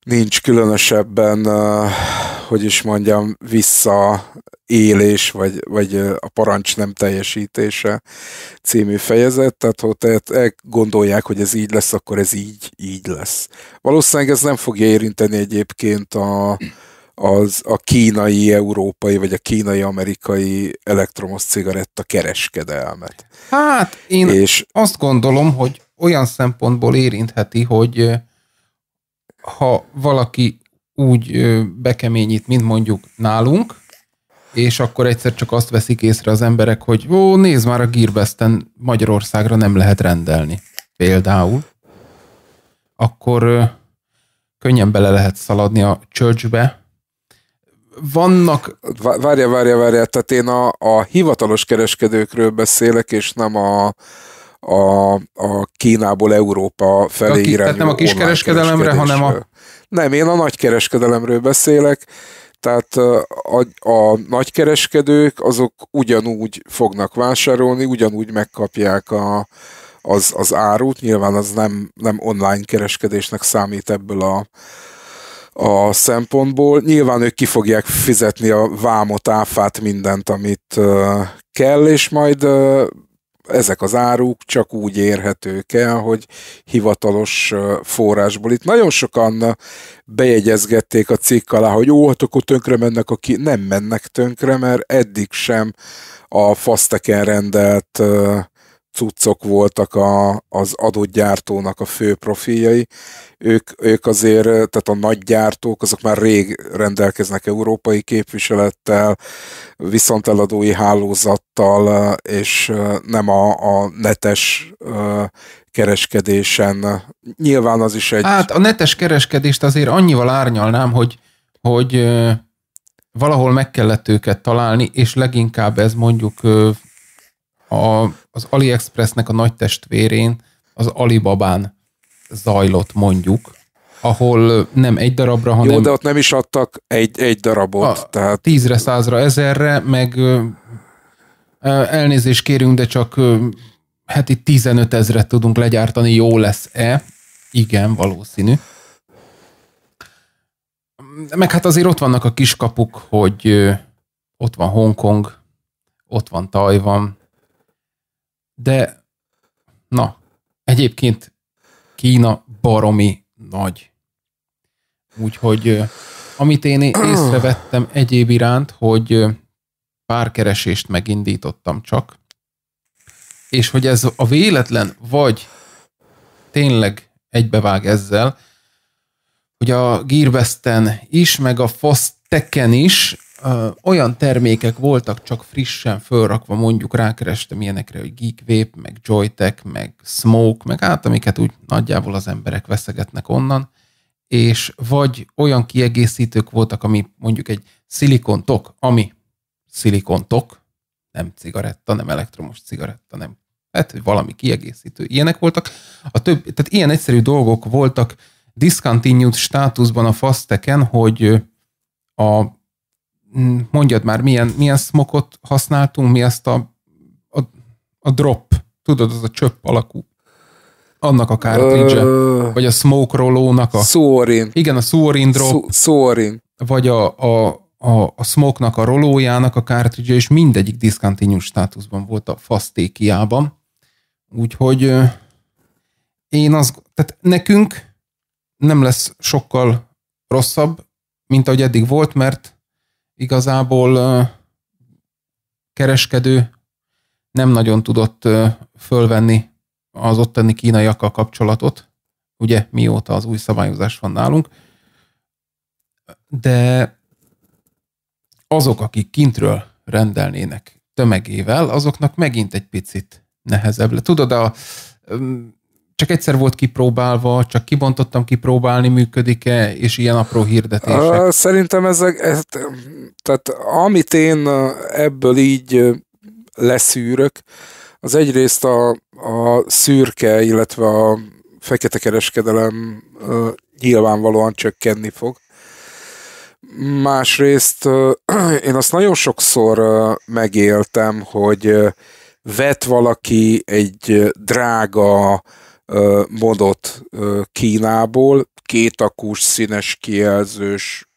[SPEAKER 2] nincs különösebben, hogy is mondjam, visszaélés, vagy, vagy a parancs nem teljesítése című fejezet, tehát ha tehát gondolják, hogy ez így lesz, akkor ez így, így lesz. Valószínűleg ez nem fogja érinteni egyébként a, az a kínai, európai, vagy a kínai-amerikai elektromos cigaretta kereskedelmet.
[SPEAKER 1] Hát én és azt gondolom, hogy olyan szempontból érintheti, hogy ha valaki úgy bekeményít, mint mondjuk nálunk, és akkor egyszer csak azt veszik észre az emberek, hogy ó, nézd már a Gearbesten Magyarországra nem lehet rendelni. Például. Akkor könnyen bele lehet szaladni a churchbe, vannak... Várja, várja,
[SPEAKER 2] várja, tehát én a, a hivatalos kereskedőkről beszélek, és nem a, a, a Kínából Európa felé Aki, Tehát nem a
[SPEAKER 1] kiskereskedelemre, hanem a...
[SPEAKER 2] Nem, én a nagykereskedelemről beszélek, tehát a, a nagykereskedők azok ugyanúgy fognak vásárolni, ugyanúgy megkapják a, az, az árut, nyilván az nem, nem online kereskedésnek számít ebből a, a szempontból. Nyilván ők ki fogják fizetni a vámot, áfát, mindent, amit kell, és majd ezek az áruk csak úgy érhetők el, hogy hivatalos forrásból. Itt nagyon sokan bejegyezgették a cikk alá, hogy ó, hát akkor tönkre mennek, aki nem mennek tönkre, mert eddig sem a faszteken rendelt cuccok voltak a, az adott gyártónak a fő profiljai. Ők, ők azért, tehát a nagy gyártók, azok már rég rendelkeznek európai képviselettel, viszont eladói hálózattal, és nem a, a netes kereskedésen. Nyilván az is egy... Hát
[SPEAKER 1] a netes kereskedést azért annyival árnyalnám, hogy, hogy valahol meg kellett őket találni, és leginkább ez mondjuk a, az AliExpressnek a nagy testvérén, az Alibabán zajlott mondjuk, ahol nem egy darabra, hanem... Jó, de ott nem is adtak egy, egy darabot. A, tehát... Tízre, százra, ezerre, meg elnézést kérünk, de csak heti 15 ezret tudunk legyártani, jó lesz-e? Igen, valószínű. Meg hát azért ott vannak a kiskapuk, hogy ott van Hongkong, ott van Tajvan, de na, egyébként Kína baromi nagy. Úgyhogy amit én észrevettem egyéb iránt, hogy pár keresést megindítottam csak, és hogy ez a véletlen, vagy tényleg egybevág ezzel, hogy a Gearbesten is, meg a Fosteken is ö, olyan termékek voltak csak frissen fölrakva, mondjuk rákerestem ilyenekre, hogy Geek Vape, meg Joytech, meg Smoke, meg át, amiket úgy nagyjából az emberek veszegetnek onnan, és vagy olyan kiegészítők voltak, ami mondjuk egy szilikontok, ami szilikontok, nem cigaretta, nem elektromos cigaretta, nem hát valami kiegészítő. Ilyenek voltak. A több, tehát ilyen egyszerű dolgok voltak discontinued státuszban a faszteken, hogy a Mm, mondjad már, milyen, milyen smokot használtunk, mi ezt a, a, a drop, tudod, az a csöpp alakú annak a cartridge uh, vagy a smoke rollónak a... Szórin. Igen, a szórin drop. Szórin. Vagy a, a, a, a smoke-nak a rolójának a cartridge és mindegyik discontinuous státuszban volt a fasztékiában. Úgyhogy én az, tehát nekünk nem lesz sokkal rosszabb, mint ahogy eddig volt, mert igazából kereskedő nem nagyon tudott fölvenni az ottani kínaiakkal kapcsolatot, ugye mióta az új szabályozás van nálunk, de azok, akik kintről rendelnének tömegével, azoknak megint egy picit nehezebb. Tudod, a, csak egyszer volt kipróbálva, csak kibontottam kipróbálni, működik-e, és ilyen apró hirdetések?
[SPEAKER 2] Szerintem ezek, ez, tehát amit én ebből így leszűrök, az egyrészt a, a szürke, illetve a fekete kereskedelem nyilvánvalóan csökkenni fog. Másrészt én azt nagyon sokszor megéltem, hogy vett valaki egy drága, modot Kínából, kétakús, színes kijelzős,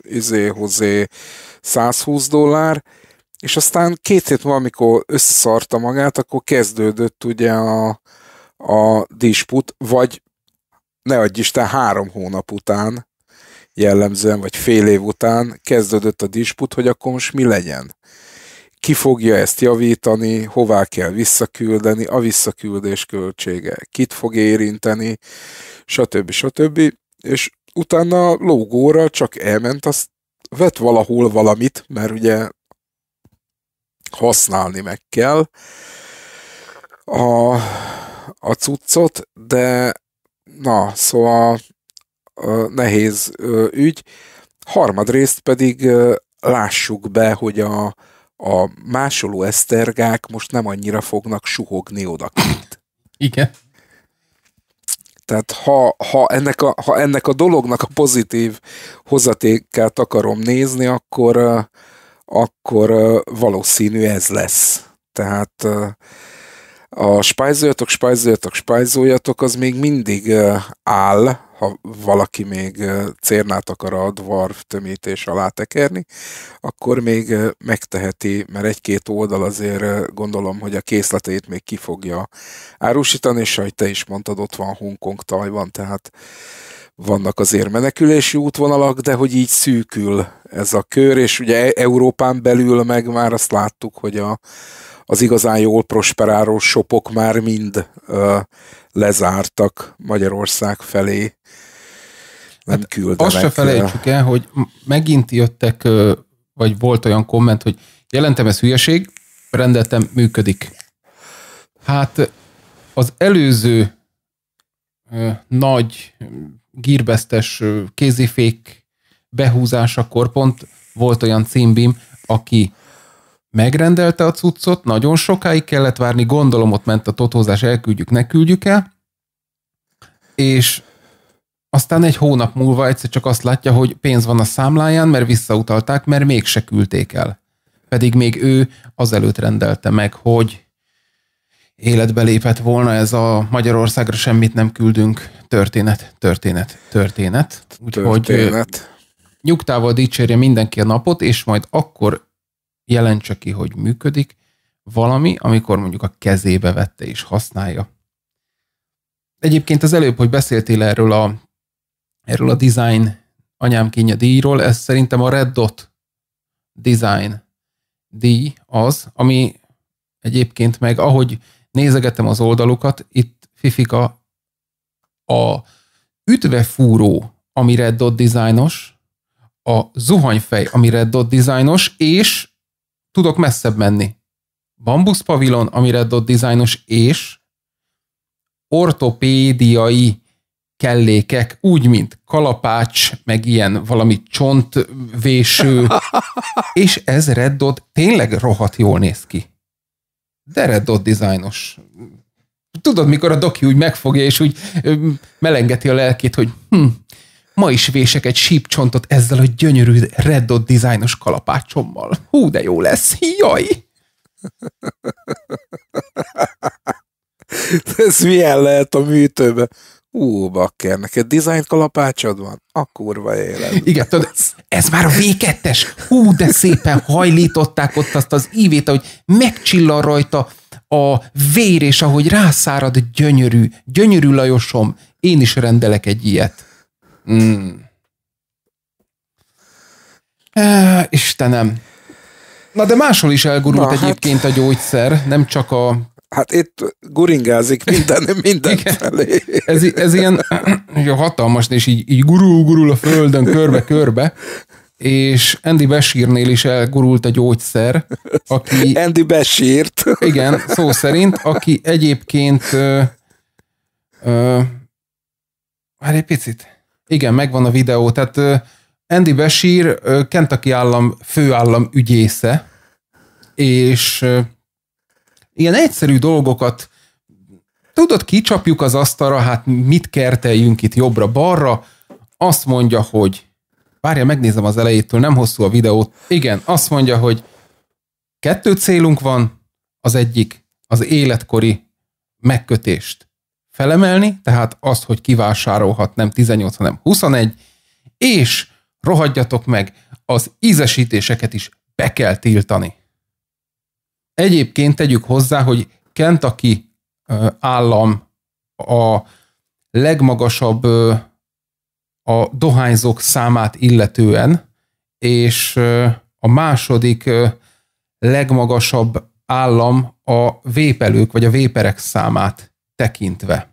[SPEAKER 2] izé-hozé 120 dollár, és aztán két hét amikor összeszarta magát, akkor kezdődött ugye a, a disput, vagy ne adj Isten, három hónap után jellemzően, vagy fél év után kezdődött a disput, hogy akkor most mi legyen ki fogja ezt javítani, hová kell visszaküldeni, a visszaküldés költsége, kit fog érinteni, stb. stb. És utána logóra csak elment, azt vett valahol valamit, mert ugye használni meg kell a, a cuccot, de na, szóval nehéz ügy. Harmadrészt pedig lássuk be, hogy a, a másoló esztergák most nem annyira fognak suhogni odakint. Igen. Tehát ha, ha, ennek a, ha ennek a dolognak a pozitív hozatékát akarom nézni, akkor, akkor valószínű ez lesz. Tehát a spájzoljatok, spájzoljatok, spájzoljatok, az még mindig áll, ha valaki még cérnát akar a dwarf tömítés alá tekerni, akkor még megteheti, mert egy-két oldal azért gondolom, hogy a készleteit még ki fogja árusítani, és ahogy te is mondtad, ott van Hongkong, Tajvan, tehát vannak azért menekülési útvonalak, de hogy így szűkül ez a kör, és ugye Európán belül meg már azt láttuk, hogy a, az igazán jól prosperáló sopok már mind ö, lezártak Magyarország felé. Nem hát küldenek. Azt se felejtsük
[SPEAKER 1] el, hogy megint jöttek, vagy volt olyan komment, hogy jelentem ez hülyeség, rendeltem, működik. Hát az előző ö, nagy gírbesztes kézifék behúzásakor pont volt olyan címbim, aki megrendelte a cuccot, nagyon sokáig kellett várni, gondolom ott ment a totózás, elküldjük, ne küldjük el, és aztán egy hónap múlva egyszer csak azt látja, hogy pénz van a számláján, mert visszautalták, mert mégse küldték el. Pedig még ő azelőtt rendelte meg, hogy életbe lépett volna ez a Magyarországra semmit nem küldünk történet, történet, történet. Úgyhogy történet. nyugtával dicsérje mindenki a napot, és majd akkor jelentse ki, hogy működik valami, amikor mondjuk a kezébe vette és használja. Egyébként az előbb, hogy beszéltél erről a, erről a design anyám kénye díjról, ez szerintem a Red Dot design díj az, ami egyébként meg ahogy nézegetem az oldalukat, itt Fifika a ütvefúró, ami Red Dot designos, a zuhanyfej, ami Red Dot designos, és tudok messzebb menni. Bambusz pavilon, ami Red Dot dizájnos, és ortopédiai kellékek, úgy, mint kalapács, meg ilyen valami csontvéső, és ez Red Dot tényleg rohadt jól néz ki. De Red Dot dizájnos. Tudod, mikor a doki úgy megfogja, és úgy melengeti a lelkét, hogy hm, Ma is vések egy sípcsontot ezzel a gyönyörű Red Dot dizájnos kalapácsommal. Hú, de jó lesz! Jaj!
[SPEAKER 2] Ez milyen lehet a műtőben? Ú, bakker, neked design kalapácsod van? A kurva élet.
[SPEAKER 1] Igen, tudod, ez már a V2-es. Hú, de szépen hajlították ott azt az ívét, hogy megcsillan rajta a vér, és ahogy rászárad, gyönyörű. Gyönyörű Lajosom, én is rendelek egy ilyet. Mm. É, Istenem. Na de máshol is elgurult Na, hát. egyébként hát... a gyógyszer, nem csak a... Hát itt guringázik minden, minden Igen. felé. Ez, ez ilyen hatalmas, és így, így gurul, gurul a földön, körbe-körbe és Andy Besírnél is elgurult a gyógyszer,
[SPEAKER 2] aki... Andy Besírt. igen, szó
[SPEAKER 1] szerint, aki egyébként... Ö, ö, várj egy picit. Igen, megvan a videó. Tehát Andy Besír Kentucky állam főállam ügyésze, és ilyen egyszerű dolgokat tudod, kicsapjuk az asztalra, hát mit kerteljünk itt jobbra-balra, azt mondja, hogy várja, megnézem az elejétől, nem hosszú a videót. Igen, azt mondja, hogy kettő célunk van, az egyik az életkori megkötést felemelni, tehát azt, hogy kivásárolhat nem 18, hanem 21, és rohadjatok meg, az ízesítéseket is be kell tiltani. Egyébként tegyük hozzá, hogy Kentucky állam a legmagasabb a dohányzók számát illetően, és a második legmagasabb állam a vépelők vagy a véperek számát tekintve.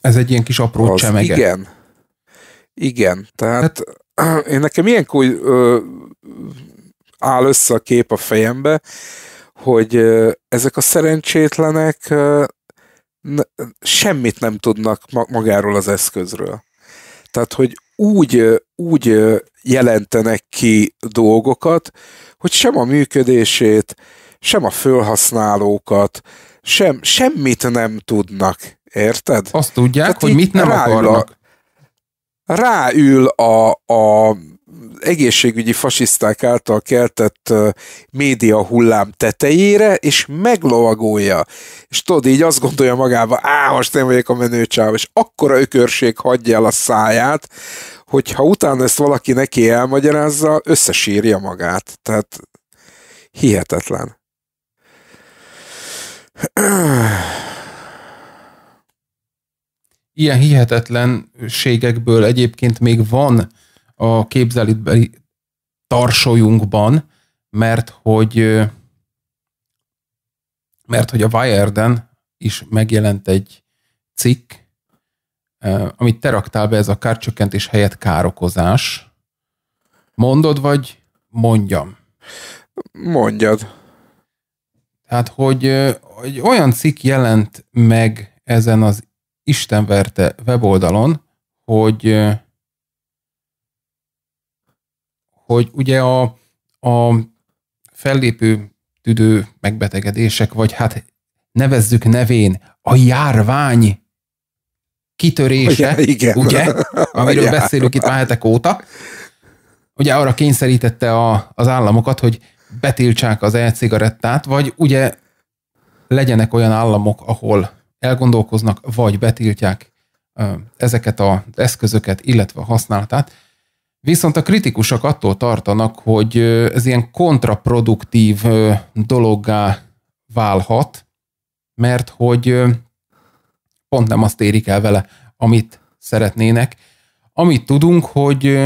[SPEAKER 1] Ez egy ilyen kis apró az, csemege. Igen.
[SPEAKER 2] Igen, tehát hát, én nekem ilyenkor ö, áll össze a kép a fejembe, hogy ö, ezek a szerencsétlenek ö, ne, semmit nem tudnak magáról az eszközről. Tehát, hogy úgy, úgy jelentenek ki dolgokat, hogy sem a működését, sem a felhasználókat, sem, semmit nem tudnak. Érted? Azt
[SPEAKER 1] tudják, Tehát hogy mit nem akarnak.
[SPEAKER 2] A, ráül a, a egészségügyi fasiszták által keltett média hullám tetejére, és meglovagolja. És tudod, így azt gondolja magába, á, most én vagyok a menőcsáv, és akkora ökörség hagyja el a száját, hogyha utána ezt valaki neki elmagyarázza, összesírja magát. Tehát hihetetlen.
[SPEAKER 1] ilyen hihetetlenségekből egyébként még van a képzelitbeli tarsolyunkban, mert hogy mert hogy a Wired-en is megjelent egy cikk, amit te raktál be, ez a kárcsökkentés helyett károkozás. Mondod, vagy mondjam? Mondjad. Tehát, hogy, hogy olyan cikk jelent meg ezen az Isten verte weboldalon, hogy hogy ugye a, a fellépő tüdő megbetegedések, vagy hát nevezzük nevén a járvány kitörése, ugye, igen. ugye amiről a beszélünk itt már hetek óta, ugye arra kényszerítette a, az államokat, hogy betiltsák az e-cigarettát, vagy ugye legyenek olyan államok, ahol elgondolkoznak, vagy betiltják ezeket az eszközöket, illetve a használatát. Viszont a kritikusak attól tartanak, hogy ez ilyen kontraproduktív dologgá válhat, mert hogy pont nem azt érik el vele, amit szeretnének. Amit tudunk, hogy,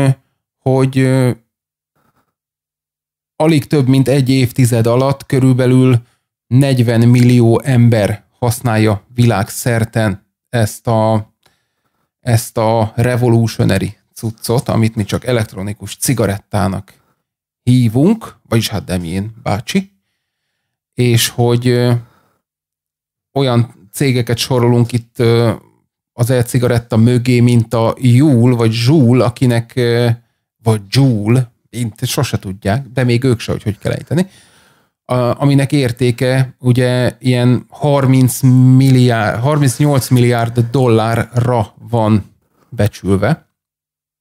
[SPEAKER 1] hogy alig több mint egy évtized alatt körülbelül 40 millió ember használja világszerten ezt a, ezt a revolutionary cuccot, amit mi csak elektronikus cigarettának hívunk, vagyis hát Demién bácsi, és hogy olyan cégeket sorolunk itt az e-cigaretta mögé, mint a Júl vagy Zsúl, akinek, vagy Júl, mint sose tudják, de még ők se, hogy hogy kell ejteni, a, aminek értéke ugye ilyen 30 milliárd, 38 milliárd dollárra van becsülve.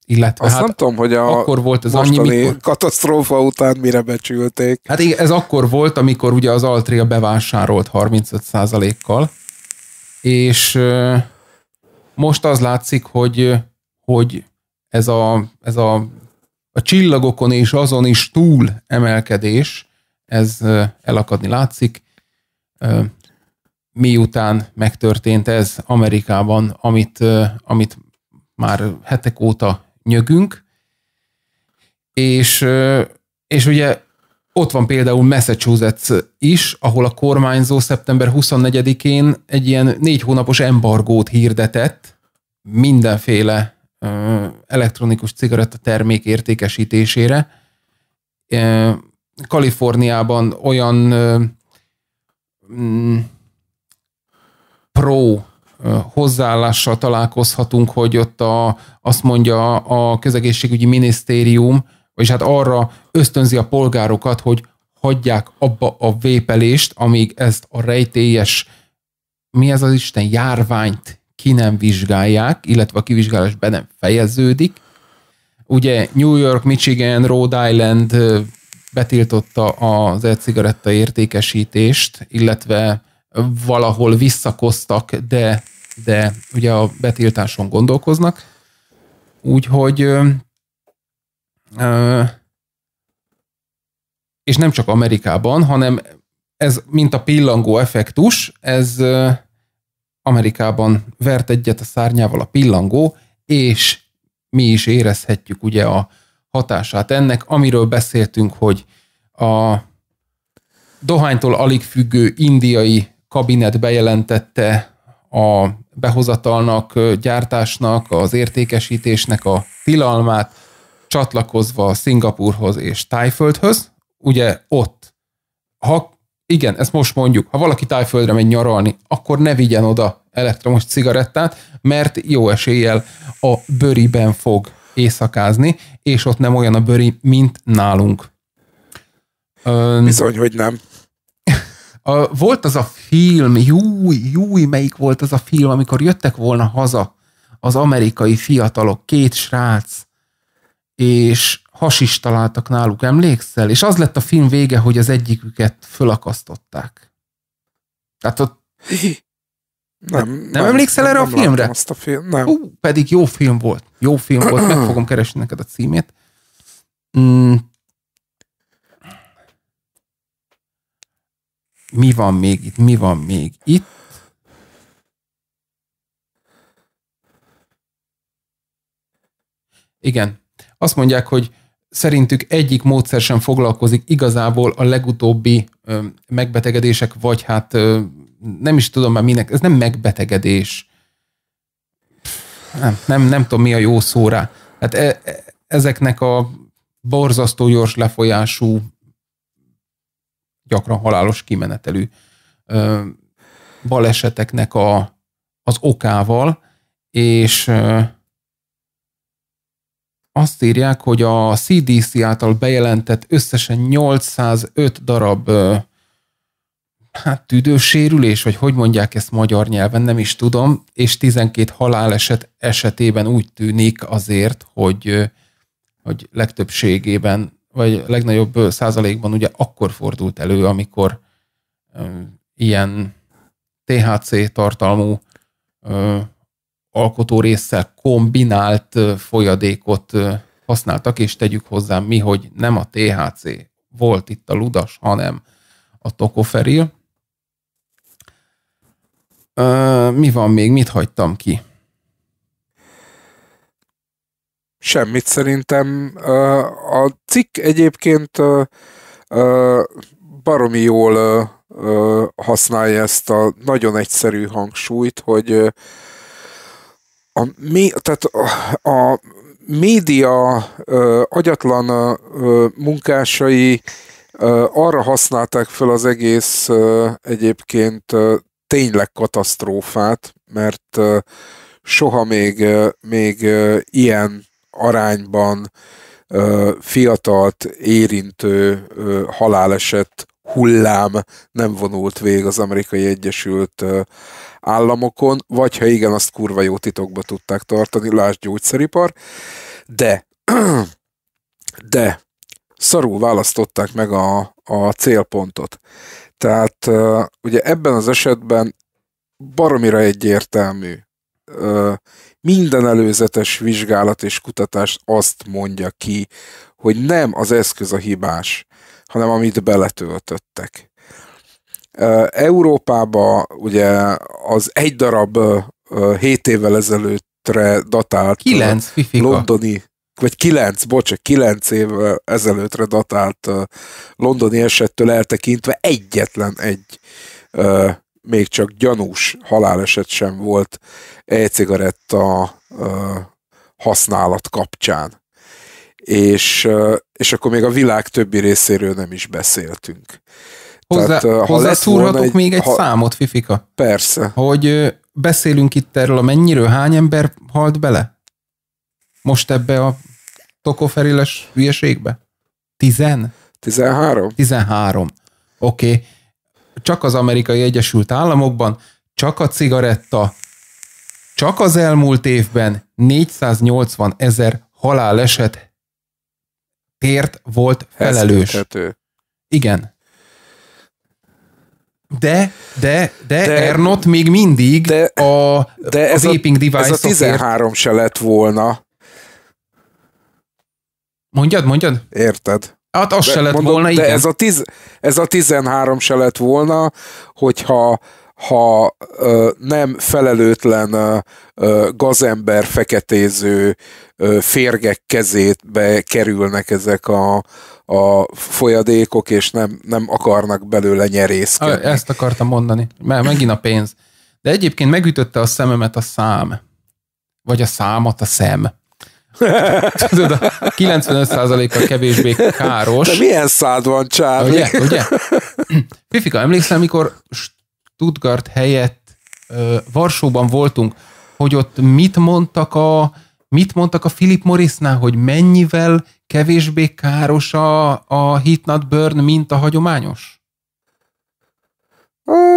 [SPEAKER 1] Illetve Azt hát nem
[SPEAKER 2] tudom, hogy a akkor volt mostani annyi, mikor... katasztrófa után mire becsülték. Hát igen,
[SPEAKER 1] ez akkor volt, amikor ugye az Altria bevásárolt 35%-kal, és most az látszik, hogy, hogy ez, a, ez a, a csillagokon és azon is túl emelkedés, ez elakadni látszik. Miután megtörtént ez Amerikában, amit, amit már hetek óta nyögünk, és, és ugye ott van például Massachusetts is, ahol a kormányzó szeptember 24-én egy ilyen négy hónapos embargót hirdetett mindenféle elektronikus cigaretta termék értékesítésére, Kaliforniában olyan mm, pro hozzáállással találkozhatunk, hogy ott a, azt mondja a közegészségügyi minisztérium, vagyis hát arra ösztönzi a polgárokat, hogy hagyják abba a vépelést, amíg ezt a rejtélyes, mi ez az Isten, járványt ki nem vizsgálják, illetve a kivizsgálás be nem fejeződik. Ugye New York, Michigan, Rhode Island, betiltotta az e-cigaretta értékesítést, illetve valahol visszakoztak, de, de ugye a betiltáson gondolkoznak. Úgyhogy és nem csak Amerikában, hanem ez, mint a pillangó effektus, ez Amerikában vert egyet a szárnyával a pillangó, és mi is érezhetjük ugye a, hatását ennek, amiről beszéltünk, hogy a dohánytól alig függő indiai kabinet bejelentette a behozatalnak, gyártásnak, az értékesítésnek a tilalmát, csatlakozva Szingapurhoz és Tájföldhöz. Ugye ott, ha igen, ezt most mondjuk, ha valaki tájföldre megy nyaralni, akkor ne vigyen oda elektromos cigarettát, mert jó eséllyel a bőriben fog éjszakázni, és ott nem olyan a bőri, mint nálunk. Ön... Bizony, hogy nem. A, volt az a film, júj, júj, melyik volt az a film, amikor jöttek volna haza az amerikai fiatalok, két srác, és hasist találtak náluk, emlékszel? És az lett a film vége, hogy az egyiküket fölakasztották. Tehát ott Nem, nem, nem emlékszel erre nem a filmre? Azt a film, nem. Hú, pedig jó film volt. Jó film volt, meg fogom keresni neked a címét. Mm. Mi van még itt? Mi van még itt? Igen. Azt mondják, hogy szerintük egyik módszer sem foglalkozik igazából a legutóbbi ö, megbetegedések, vagy hát ö, nem is tudom már minek, ez nem megbetegedés. Nem, nem, nem tudom mi a jó szóra. Hát e, e, ezeknek a borzasztó gyors lefolyású, gyakran halálos kimenetelű ö, baleseteknek a, az okával, és ö, azt írják, hogy a CDC által bejelentett összesen 805 darab ö, hát tüdősérülés, vagy hogy mondják ezt magyar nyelven, nem is tudom, és 12 haláleset esetében úgy tűnik azért, hogy, hogy legtöbbségében, vagy legnagyobb százalékban ugye akkor fordult elő, amikor ilyen THC tartalmú alkotórészsel kombinált folyadékot használtak, és tegyük hozzá mi, hogy nem a THC volt itt a ludas, hanem a tokoferil, Ö, mi van még? Mit hagytam ki? Semmit szerintem. A
[SPEAKER 2] cikk egyébként baromi jól használja ezt a nagyon egyszerű hangsúlyt, hogy a, tehát a, a média ö, agyatlan ö, munkásai ö, arra használták fel az egész ö, egyébként ö, tényleg katasztrófát, mert soha még, még ilyen arányban fiatalt érintő haláleset hullám nem vonult végig az amerikai Egyesült Államokon, vagy ha igen, azt kurva jó titokba tudták tartani, lásd gyógyszeripar, de de szarul választották meg a, a célpontot. Tehát ugye ebben az esetben baromira egyértelmű. Minden előzetes vizsgálat és kutatás azt mondja ki, hogy nem az eszköz a hibás, hanem amit beletöltöttek. Európába ugye az egy darab 7 évvel ezelőttre datált 9, londoni vagy kilenc, bocs, kilenc év ezelőttre datált londoni esettől eltekintve egyetlen egy még csak gyanús haláleset sem volt e-cigaretta használat kapcsán. És, és akkor még a világ többi részéről nem is beszéltünk. Hozzá, Tehát, ha egy, még egy ha, számot,
[SPEAKER 1] Fifika? Persze. Hogy beszélünk itt erről, mennyiről hány ember halt bele? most ebbe a tokoferiles hülyeségbe? Tizen? Tizenhárom. Tizenhárom. Oké. Okay. Csak az amerikai Egyesült Államokban, csak a cigaretta, csak az elmúlt évben 480 ezer haláleset tért volt felelős. Hezköthető. Igen. De, de, de, de Ernot még mindig de, a, de ez a vaping device Ez a 13
[SPEAKER 2] se lett volna
[SPEAKER 1] Mondjad, mondjad?
[SPEAKER 2] Érted. Hát az de, se lett mondom, volna, igen. De ez a, tiz, ez a 13 se lett volna, hogyha ha ö, nem felelőtlen ö, ö, gazember feketéző ö, férgek kezétbe kerülnek ezek a, a folyadékok, és nem, nem akarnak belőle nyerészkedni. Ezt
[SPEAKER 1] akartam mondani, mert megint a pénz. De egyébként megütötte a szememet a szám. Vagy a számat a szem. Tudod, a 95%-kal kevésbé káros. De milyen szád van, Csárli? Ugye? ugye? Fifika, emlékszel, mikor Stuttgart helyett uh, Varsóban voltunk, hogy ott mit mondtak a mit mondtak a Philip Morrisnál, hogy mennyivel kevésbé káros a, a Heat Not Burn, mint a hagyományos?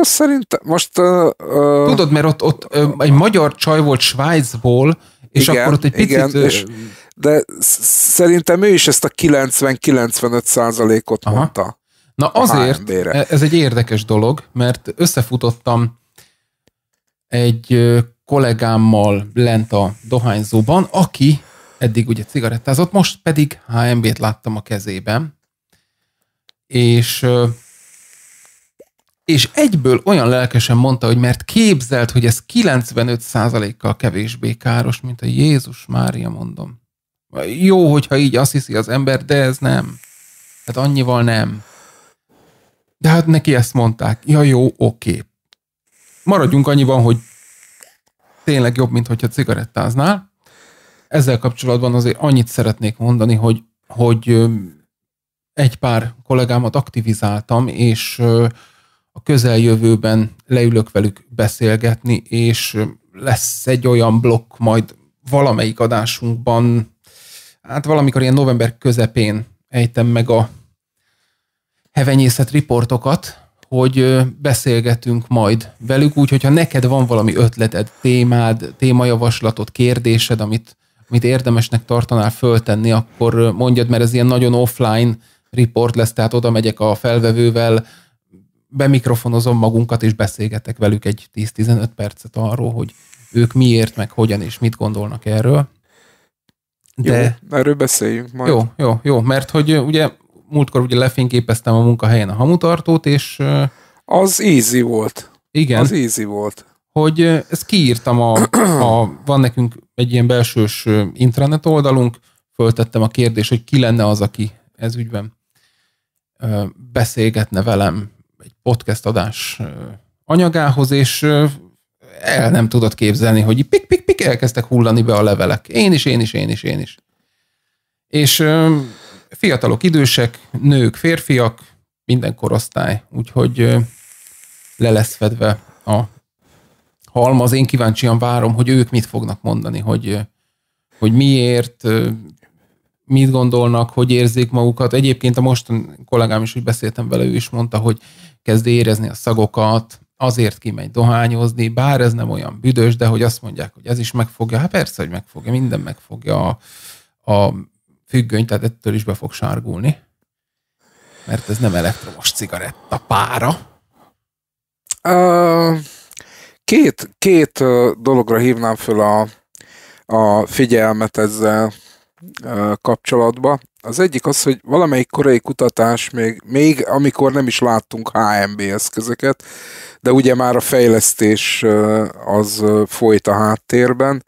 [SPEAKER 1] szerintem most... Uh, Tudod, mert ott, ott uh, egy magyar csaj volt Svájcból, és igen, akkor ott egy picit... Igen, és, de szerintem ő is ezt a
[SPEAKER 2] 90-95 százalékot mondta. Na azért, e-, ez
[SPEAKER 1] egy érdekes dolog, mert összefutottam egy kollégámmal lent a dohányzóban, aki eddig ugye cigarettázott, most pedig HMB-t láttam a kezében, és és egyből olyan lelkesen mondta, hogy mert képzelt, hogy ez 95%-kal kevésbé káros, mint a Jézus Mária, mondom. Jó, hogyha így azt hiszi az ember, de ez nem. Hát annyival nem. De hát neki ezt mondták. Ja, jó, oké. Maradjunk annyiban, hogy tényleg jobb, mint hogyha cigarettáznál. Ezzel kapcsolatban azért annyit szeretnék mondani, hogy, hogy egy pár kollégámat aktivizáltam, és a közeljövőben leülök velük beszélgetni, és lesz egy olyan blokk majd valamelyik adásunkban, hát valamikor ilyen november közepén ejtem meg a hevenyészet riportokat, hogy beszélgetünk majd velük, úgyhogy ha neked van valami ötleted, témád, témajavaslatot, kérdésed, amit, amit érdemesnek tartanál föltenni, akkor mondjad, mert ez ilyen nagyon offline riport lesz, tehát oda megyek a felvevővel, bemikrofonozom magunkat, és beszélgetek velük egy 10-15 percet arról, hogy ők miért, meg hogyan és mit gondolnak erről. De...
[SPEAKER 2] Jó, erről beszéljünk majd. Jó,
[SPEAKER 1] jó, jó, mert hogy ugye múltkor ugye lefényképeztem a munkahelyen a hamutartót, és... Az easy volt. Igen. Az easy volt. Hogy ezt kiírtam, a, a, van nekünk egy ilyen belsős intranet oldalunk, föltettem a kérdést, hogy ki lenne az, aki ez ügyben beszélgetne velem podcast adás anyagához, és el nem tudod képzelni, hogy pik-pik-pik elkezdtek hullani be a levelek. Én is, én is, én is, én is. És fiatalok, idősek, nők, férfiak, minden korosztály, úgyhogy le lesz fedve a halmaz. Én kíváncsian várom, hogy ők mit fognak mondani, hogy, hogy miért, mit gondolnak, hogy érzik magukat. Egyébként a mostan kollégám is úgy beszéltem vele, ő is mondta, hogy kezd érezni a szagokat, azért kimegy dohányozni, bár ez nem olyan büdös, de hogy azt mondják, hogy ez is megfogja. Hát persze, hogy megfogja, minden megfogja a, a függöny, tehát ettől is be fog sárgulni. Mert ez nem elektromos cigaretta pára.
[SPEAKER 2] Uh, két, két dologra hívnám föl a, a figyelmet ezzel kapcsolatba. Az egyik az, hogy valamelyik korai kutatás még, még amikor nem is láttunk HMB eszközöket, de ugye már a fejlesztés az folyt a háttérben,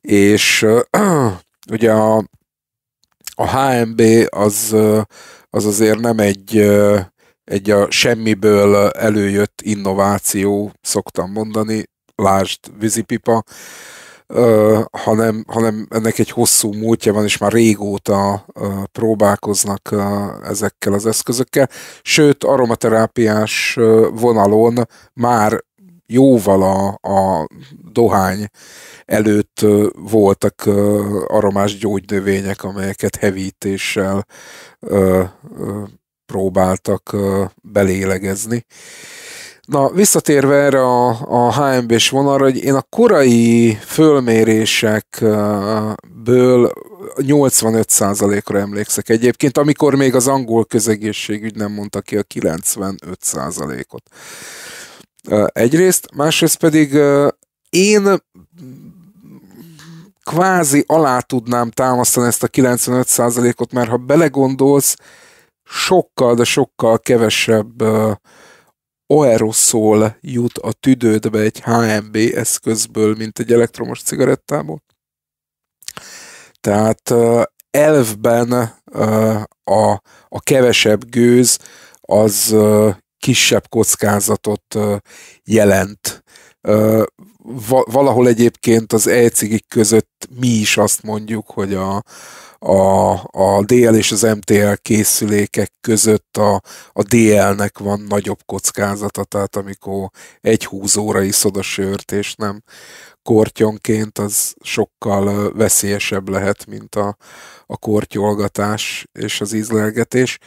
[SPEAKER 2] és ugye a, a HMB az, az azért nem egy, egy a semmiből előjött innováció, szoktam mondani, lásd vízipipa, hanem, hanem ennek egy hosszú múltja van, és már régóta próbálkoznak ezekkel az eszközökkel. Sőt, aromaterápiás vonalon már jóval a, a dohány előtt voltak aromás gyógynövények, amelyeket hevítéssel próbáltak belélegezni. Na, visszatérve erre a, a HMB-s vonalra, hogy én a korai fölmérésekből 85%-ra emlékszek egyébként, amikor még az angol közegészségügy nem mondta ki a 95%-ot. Egyrészt, másrészt pedig én kvázi alá tudnám támasztani ezt a 95%-ot, mert ha belegondolsz, sokkal, de sokkal kevesebb uh, aeroszól jut a tüdődbe egy HMB eszközből, mint egy elektromos cigarettából. Tehát elvben a, a kevesebb gőz az kisebb kockázatot jelent. Valahol egyébként az ecigik között mi is azt mondjuk, hogy a, a, a DL és az MTL készülékek között a, a DL-nek van nagyobb kockázata, tehát amikor egy húzóra iszod a sört, és nem kortyonként, az sokkal veszélyesebb lehet, mint a, a kortyolgatás és az ízlelgetés.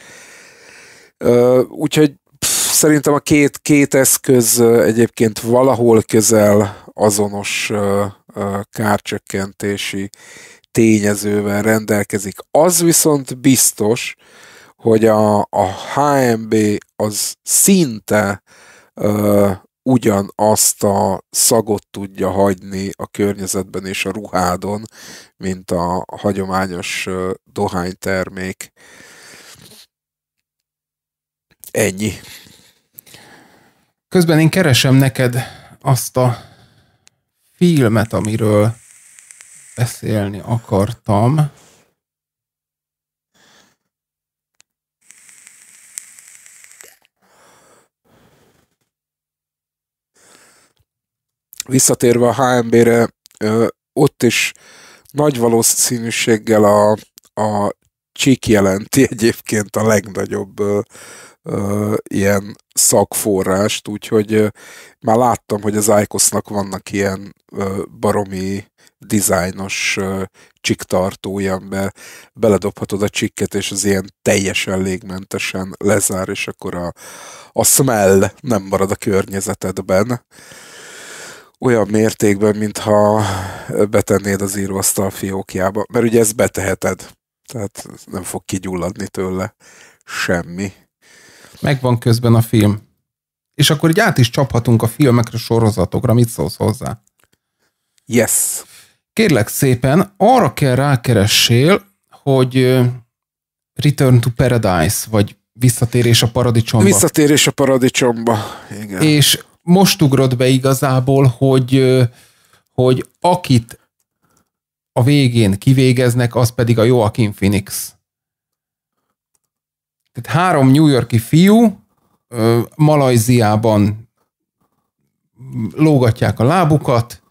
[SPEAKER 2] Úgyhogy pff, szerintem a két, két eszköz egyébként valahol közel azonos kárcsökkentési tényezővel rendelkezik. Az viszont biztos, hogy a, a HMB az szinte ö, ugyanazt a szagot tudja hagyni a környezetben és a ruhádon, mint a hagyományos ö, dohánytermék.
[SPEAKER 1] Ennyi. Közben én keresem neked azt a filmet, amiről beszélni akartam.
[SPEAKER 2] Visszatérve a HMB-re, ott is nagy valószínűséggel a, a csík jelenti egyébként a legnagyobb ilyen szakforrást, úgyhogy már láttam, hogy az Icosnak vannak ilyen baromi dizájnos csiktartói, amiben beledobhatod a csikket, és az ilyen teljesen légmentesen lezár, és akkor a, a smell nem marad a környezetedben olyan mértékben, mintha betennéd az íróasztal fiókjába, mert ugye ezt beteheted, tehát nem fog kigyulladni tőle semmi
[SPEAKER 1] megvan közben a film. És akkor így át is csaphatunk a filmekre, sorozatokra, mit szólsz hozzá? Yes. Kérlek szépen, arra kell rákeressél, hogy Return to Paradise, vagy Visszatérés a paradicsomba.
[SPEAKER 2] Visszatérés a paradicsomba, igen.
[SPEAKER 1] És most ugrod be igazából, hogy, hogy akit a végén kivégeznek, az pedig a Joaquin Phoenix. Tehát három New Yorki fiú Malajziában lógatják a lábukat,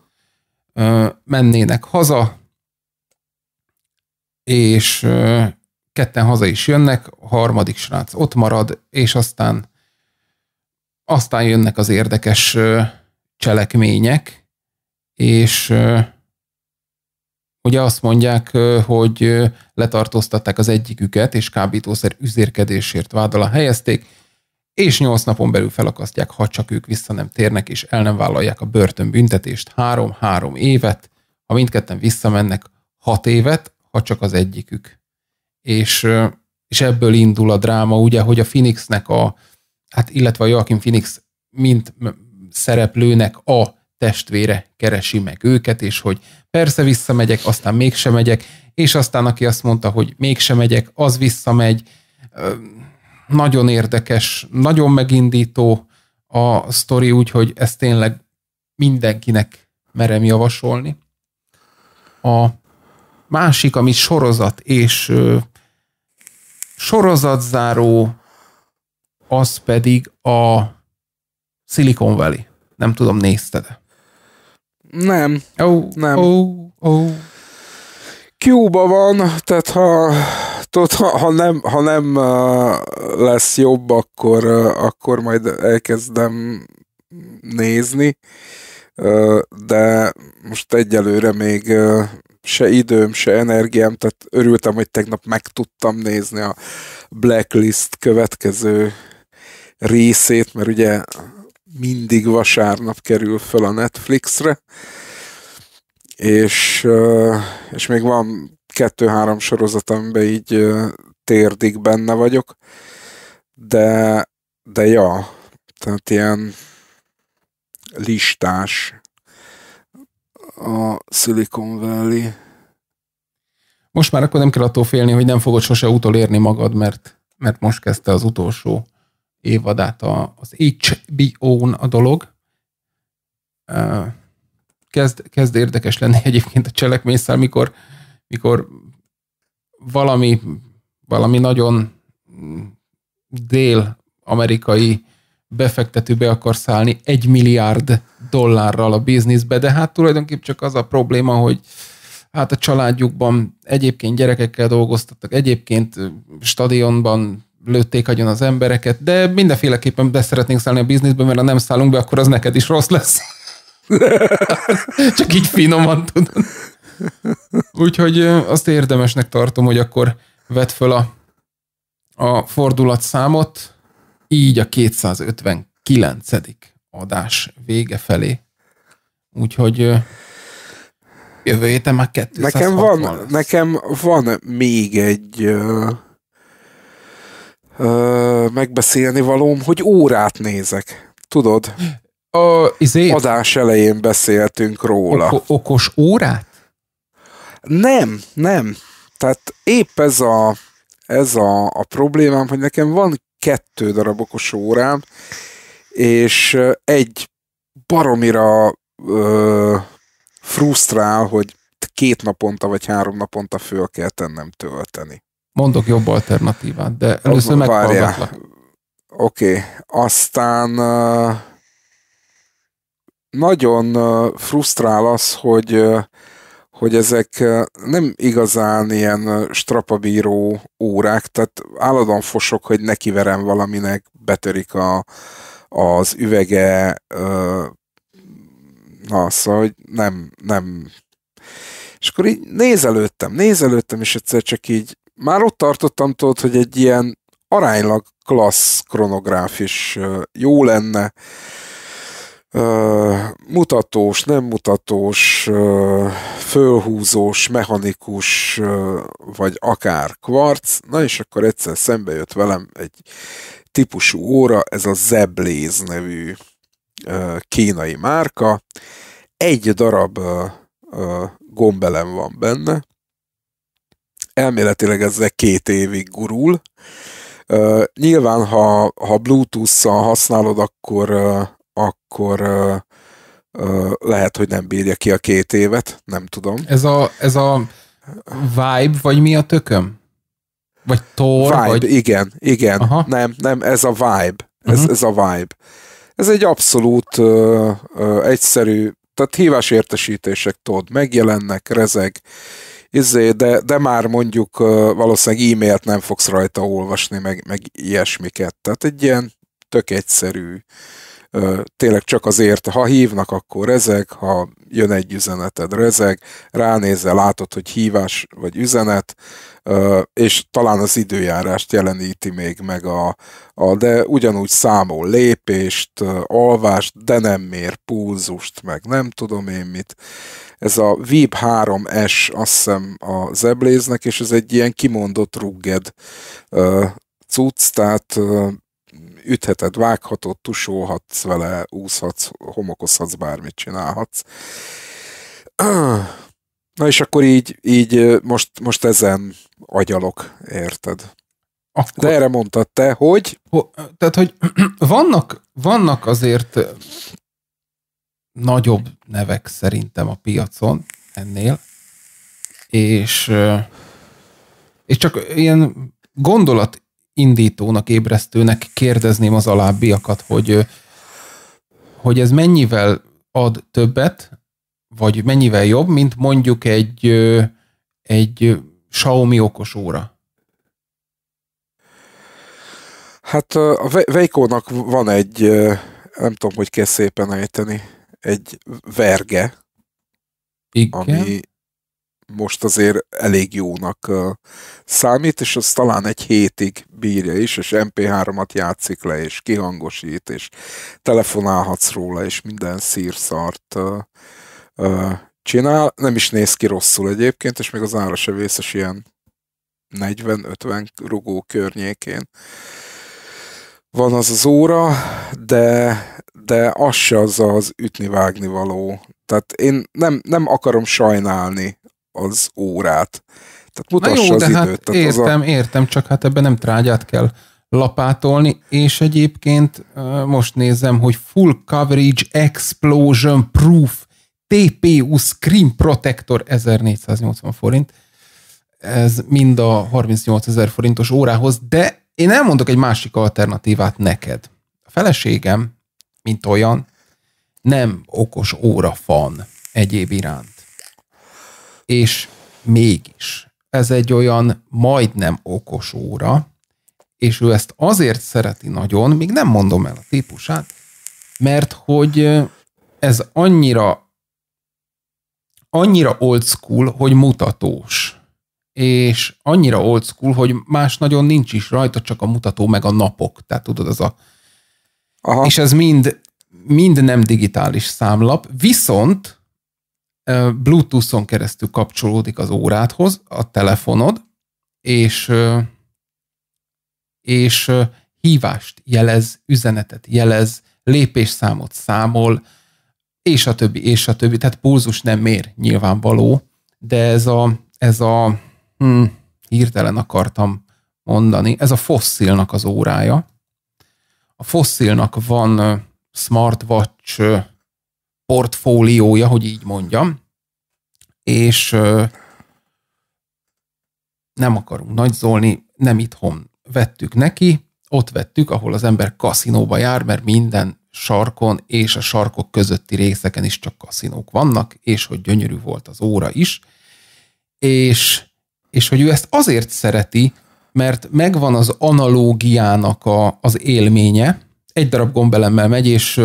[SPEAKER 1] mennének haza, és ketten haza is jönnek, a harmadik srác ott marad, és aztán aztán jönnek az érdekes cselekmények, és ugye azt mondják, hogy letartóztatták az egyiküket, és kábítószer üzérkedésért vád alá helyezték, és nyolc napon belül felakasztják, ha csak ők vissza nem térnek, és el nem vállalják a börtönbüntetést három-három évet, ha mindketten visszamennek hat évet, ha csak az egyikük. És, és ebből indul a dráma, ugye, hogy a Phoenixnek a, hát illetve a Joaquin Phoenix mint szereplőnek a testvére keresi meg őket, és hogy persze visszamegyek, aztán mégsem megyek, és aztán aki azt mondta, hogy mégsem megyek, az visszamegy. Nagyon érdekes, nagyon megindító a sztori, úgyhogy ezt tényleg mindenkinek merem javasolni. A másik, ami sorozat és sorozatzáró, az pedig a Silicon Valley. Nem tudom, nézted -e.
[SPEAKER 2] Nem. Oh, nem. Oh, oh. Q-ba van, tehát ha, tudod, ha, ha, nem, ha nem uh, lesz jobb, akkor, uh, akkor majd elkezdem nézni, uh, de most egyelőre még se időm, se energiám, tehát örültem, hogy tegnap meg tudtam nézni a Blacklist következő részét, mert ugye mindig vasárnap kerül föl a Netflixre, és, és még van kettő-három sorozat, amiben így térdig benne vagyok, de, de ja, tehát ilyen listás a Silicon
[SPEAKER 1] Valley. Most már akkor nem kell attól félni, hogy nem fogod sose utolérni magad, mert, mert most kezdte az utolsó évadát az HBO-n a dolog. Kezd, kezd érdekes lenni egyébként a cselekményszer, mikor, mikor valami, valami nagyon dél-amerikai befektető be akar szállni egy milliárd dollárral a bizniszbe, de hát tulajdonképpen csak az a probléma, hogy hát a családjukban egyébként gyerekekkel dolgoztattak, egyébként stadionban lőtték agyon az embereket, de mindenféleképpen beszeretnénk szállni a bizniszbe, mert ha nem szállunk be, akkor az neked is rossz lesz. Csak így finoman tudod. Úgyhogy azt érdemesnek tartom, hogy akkor vedd föl a, a fordulatszámot, így a 259. adás vége felé. Úgyhogy jövő héten már 260 Nekem van,
[SPEAKER 2] nekem van még egy uh megbeszélni valóm, hogy órát nézek. Tudod? A, izé... Adás elején beszéltünk róla. O-
[SPEAKER 1] okos órát?
[SPEAKER 2] Nem, nem. Tehát épp ez a, ez a, a problémám, hogy nekem van kettő darab okos órám, és egy baromira ö, frusztrál, hogy két naponta vagy három naponta föl kell tennem tölteni.
[SPEAKER 1] Mondok jobb alternatívát, de először meghallgatlak.
[SPEAKER 2] Oké, okay. aztán nagyon frusztrál az, hogy hogy ezek nem igazán ilyen strapabíró órák, tehát állandóan fosok, hogy nekiverem valaminek, betörik a, az üvege, na, szóval, hogy nem, nem. És akkor így nézelődtem, nézelődtem, és egyszer csak így már ott tartottam, tudod, hogy egy ilyen aránylag klassz kronográf is jó lenne. Mutatós, nem mutatós, fölhúzós, mechanikus, vagy akár kvarc. Na és akkor egyszer szembe jött velem egy típusú óra, ez a Zebléz nevű kínai márka. Egy darab gombelem van benne, elméletileg ezzel két évig gurul. Uh, nyilván, ha, ha Bluetooth-szal használod, akkor, uh, akkor uh, lehet, hogy nem bírja ki a két évet, nem tudom.
[SPEAKER 1] Ez a, ez a vibe, vagy mi a tököm? Vagy tor? Vibe, vagy...
[SPEAKER 2] igen, igen. Aha. Nem, nem, ez a vibe. Ez, uh-huh. ez a vibe. Ez egy abszolút uh, uh, egyszerű, tehát hívásértesítések tudod, megjelennek, rezeg, izé, de, de már mondjuk valószínűleg e-mailt nem fogsz rajta olvasni, meg, meg ilyesmiket. Tehát egy ilyen tök egyszerű, tényleg csak azért, ha hívnak, akkor rezeg, ha jön egy üzeneted, rezeg, ránézel, látod, hogy hívás vagy üzenet, és talán az időjárást jeleníti még meg a, a de ugyanúgy számol lépést, alvást, de nem mér pulzust, meg nem tudom én mit ez a Vib 3S, azt hiszem a Zebléznek, és ez egy ilyen kimondott rugged uh, cucc, tehát uh, ütheted, vághatod, tusolhatsz vele, úszhatsz, homokozhatsz, bármit csinálhatsz. Na és akkor így, így most, most ezen agyalok, érted?
[SPEAKER 1] Akkor... De erre mondtad te, hogy? Ho, tehát, hogy vannak, vannak azért nagyobb nevek szerintem a piacon ennél, és, és csak ilyen gondolat indítónak, ébresztőnek kérdezném az alábbiakat, hogy, hogy ez mennyivel ad többet, vagy mennyivel jobb, mint mondjuk egy, egy Xiaomi okos óra?
[SPEAKER 2] Hát a Veikónak van egy, nem tudom, hogy kell szépen ejteni egy verge,
[SPEAKER 1] Igen. ami
[SPEAKER 2] most azért elég jónak uh, számít, és az talán egy hétig bírja is, és MP3-at játszik le, és kihangosít, és telefonálhatsz róla, és minden szírszart uh, uh, csinál. Nem is néz ki rosszul egyébként, és még az ára se vészes ilyen 40-50 rugó környékén van az az óra, de, de az se az az ütni-vágni való. Tehát én nem, nem akarom sajnálni az órát. Tehát mutassa jó, az hát időt. Hát Tehát értem, a...
[SPEAKER 1] értem, csak hát ebben nem trágyát kell lapátolni, és egyébként most nézem, hogy Full Coverage Explosion Proof TPU Screen Protector 1480 forint. Ez mind a 38 ezer forintos órához, de én elmondok egy másik alternatívát neked. A feleségem mint olyan, nem okos óra fan egyéb iránt. És mégis, ez egy olyan majdnem okos óra, és ő ezt azért szereti nagyon, még nem mondom el a típusát, mert hogy ez annyira annyira old school, hogy mutatós. És annyira old school, hogy más nagyon nincs is rajta, csak a mutató meg a napok. Tehát tudod, az a Aha. és ez mind, mind nem digitális számlap, viszont Bluetooth-on keresztül kapcsolódik az órádhoz, a telefonod, és, és hívást jelez, üzenetet jelez, lépésszámot számol, és a többi, és a többi. Tehát pulzus nem mér, nyilvánvaló, de ez a, ez a hm, hirtelen akartam mondani, ez a fosszilnak az órája, a fosszilnak van smartwatch portfóliója, hogy így mondjam, és nem akarunk nagyzolni, nem itthon vettük neki, ott vettük, ahol az ember kaszinóba jár, mert minden sarkon és a sarkok közötti részeken is csak kaszinók vannak, és hogy gyönyörű volt az óra is, és, és hogy ő ezt azért szereti, mert megvan az analógiának a, az élménye. Egy darab gombelemmel megy, és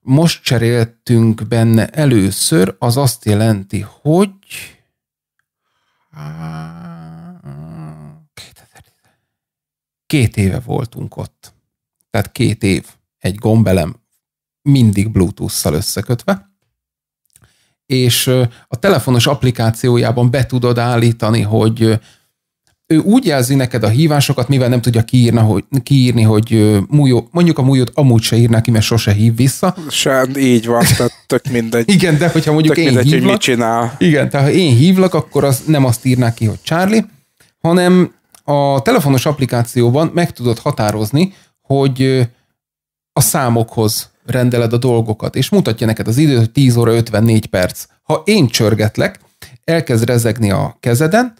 [SPEAKER 1] most cseréltünk benne először, az azt jelenti, hogy két éve voltunk ott. Tehát két év egy gombelem mindig Bluetooth-szal összekötve, és a telefonos applikációjában be tudod állítani, hogy ő úgy jelzi neked a hívásokat, mivel nem tudja kiírna, hogy, kiírni, hogy mújó, mondjuk a mújót amúgy se írná ki, mert sose hív vissza.
[SPEAKER 2] Sem, így van, tehát tök mindegy. igen, de hogyha mondjuk tök én mindegy, hívlak, hogy mit csinál.
[SPEAKER 1] Igen, tehát ha én hívlak, akkor az nem azt írná ki, hogy Charlie, hanem a telefonos applikációban meg tudod határozni, hogy a számokhoz rendeled a dolgokat, és mutatja neked az időt, hogy 10 óra 54 perc. Ha én csörgetlek, elkezd rezegni a kezeden,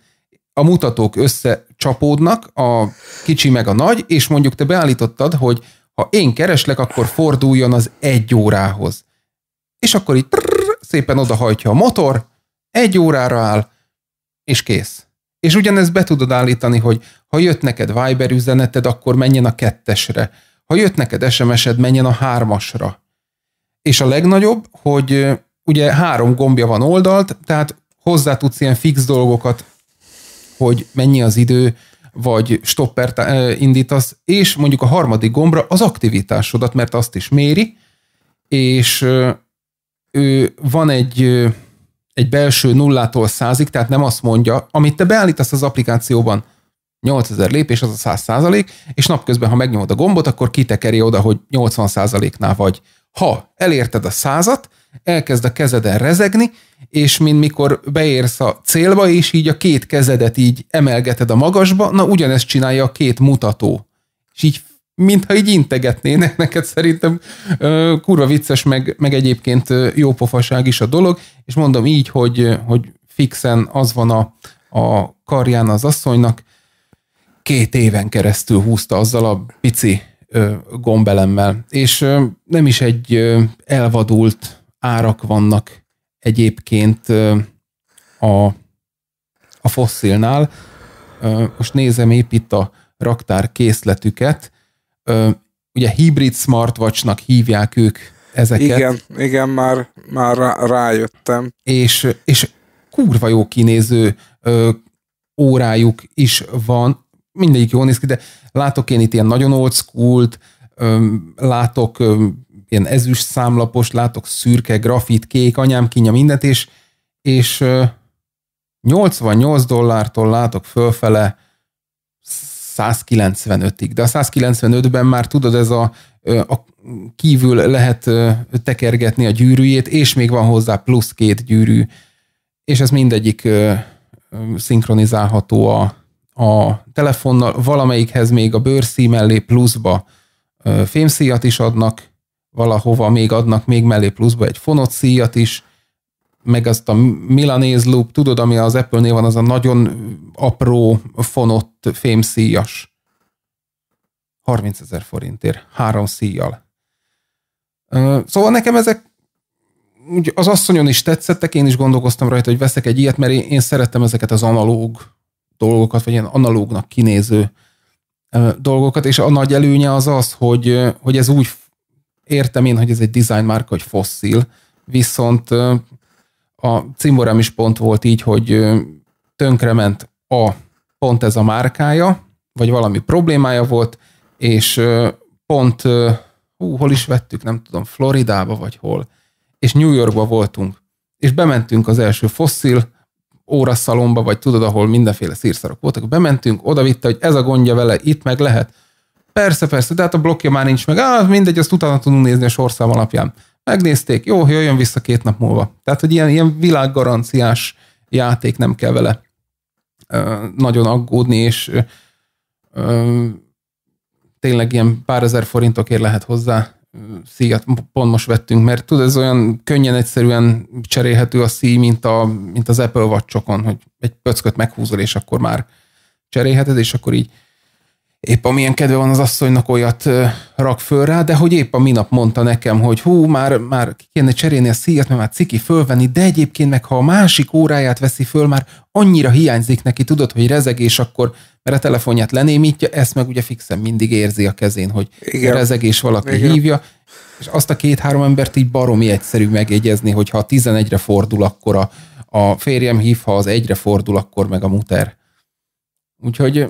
[SPEAKER 1] a mutatók összecsapódnak, a kicsi meg a nagy, és mondjuk te beállítottad, hogy ha én kereslek, akkor forduljon az egy órához. És akkor így prrr, szépen odahajtja a motor, egy órára áll, és kész. És ugyanezt be tudod állítani, hogy ha jött neked Viber üzeneted, akkor menjen a kettesre. Ha jött neked SMS-ed, menjen a hármasra. És a legnagyobb, hogy ugye három gombja van oldalt, tehát hozzá tudsz ilyen fix dolgokat hogy mennyi az idő, vagy stoppert eh, indítasz, és mondjuk a harmadik gombra az aktivitásodat, mert azt is méri, és ő, van egy, egy belső nullától százig, tehát nem azt mondja, amit te beállítasz az applikációban, 8000 lépés, az a 100 százalék, és napközben, ha megnyomod a gombot, akkor kitekeri oda, hogy 80 százaléknál vagy. Ha elérted a százat, elkezd a kezeden rezegni, és mint mikor beérsz a célba, és így a két kezedet így emelgeted a magasba, na ugyanezt csinálja a két mutató. És így mintha így integetnének neked szerintem kurva vicces, meg, meg egyébként jópofaság is a dolog, és mondom így, hogy, hogy fixen az van a, a karján az asszonynak, két éven keresztül húzta azzal a pici gombelemmel, és nem is egy elvadult árak vannak egyébként a, a fosszilnál. Most nézem épp itt a raktár készletüket. Ugye hibrid smartwatchnak hívják ők ezeket. Igen,
[SPEAKER 2] igen már, már rájöttem.
[SPEAKER 1] És, és kurva jó kinéző órájuk is van, mindegyik jól néz ki, de látok én itt ilyen nagyon old school látok öm, ilyen ezüst számlapos, látok szürke, grafit, kék, anyám kínja mindent, és, és 88 dollártól látok fölfele 195-ig, de a 195-ben már tudod, ez a, a kívül lehet tekergetni a gyűrűjét, és még van hozzá plusz két gyűrű, és ez mindegyik szinkronizálható a, a telefonnal, valamelyikhez még a bőrszí mellé pluszba fémszíjat is adnak, valahova még adnak még mellé pluszba egy fonott szíjat is, meg azt a Milanese Loop, tudod, ami az Apple-nél van, az a nagyon apró fonott fémszíjas. 30 ezer forintért, három szíjjal. Szóval nekem ezek úgy az asszonyon is tetszettek, én is gondolkoztam rajta, hogy veszek egy ilyet, mert én, én szerettem ezeket az analóg dolgokat, vagy ilyen analógnak kinéző dolgokat, és a nagy előnye az az, hogy, hogy ez úgy értem én, hogy ez egy design márka, hogy fosszil, viszont a cimborám is pont volt így, hogy tönkrement a pont ez a márkája, vagy valami problémája volt, és pont, hú, hol is vettük, nem tudom, Floridába vagy hol, és New Yorkba voltunk, és bementünk az első fosszil óraszalomba, vagy tudod, ahol mindenféle szírszarok voltak, bementünk, oda vitte, hogy ez a gondja vele, itt meg lehet, Persze, persze, de hát a blokkja már nincs meg. Á, mindegy, azt utána tudunk nézni a sorszám alapján. Megnézték, jó, jöjjön vissza két nap múlva. Tehát, hogy ilyen, ilyen világgaranciás játék nem kell vele ö, nagyon aggódni, és ö, tényleg ilyen pár ezer forintokért lehet hozzá szíjat pont most vettünk, mert tudod, ez olyan könnyen egyszerűen cserélhető a szíj, mint, a, mint az Apple csokon, hogy egy pöcköt meghúzol, és akkor már cserélheted, és akkor így épp amilyen kedve van az asszonynak olyat rak föl rá, de hogy épp a minap mondta nekem, hogy hú, már, már ki kéne cserélni a szíjat, mert már ciki fölvenni, de egyébként meg ha a másik óráját veszi föl, már annyira hiányzik neki, tudod, hogy rezegés, akkor mert a telefonját lenémítja, ezt meg ugye fixen mindig érzi a kezén, hogy Igen. rezegés valaki Igen. hívja, és azt a két-három embert így baromi egyszerű megjegyezni, hogy ha a 11-re fordul, akkor a, a férjem hív, ha az egyre fordul, akkor meg a muter. Úgyhogy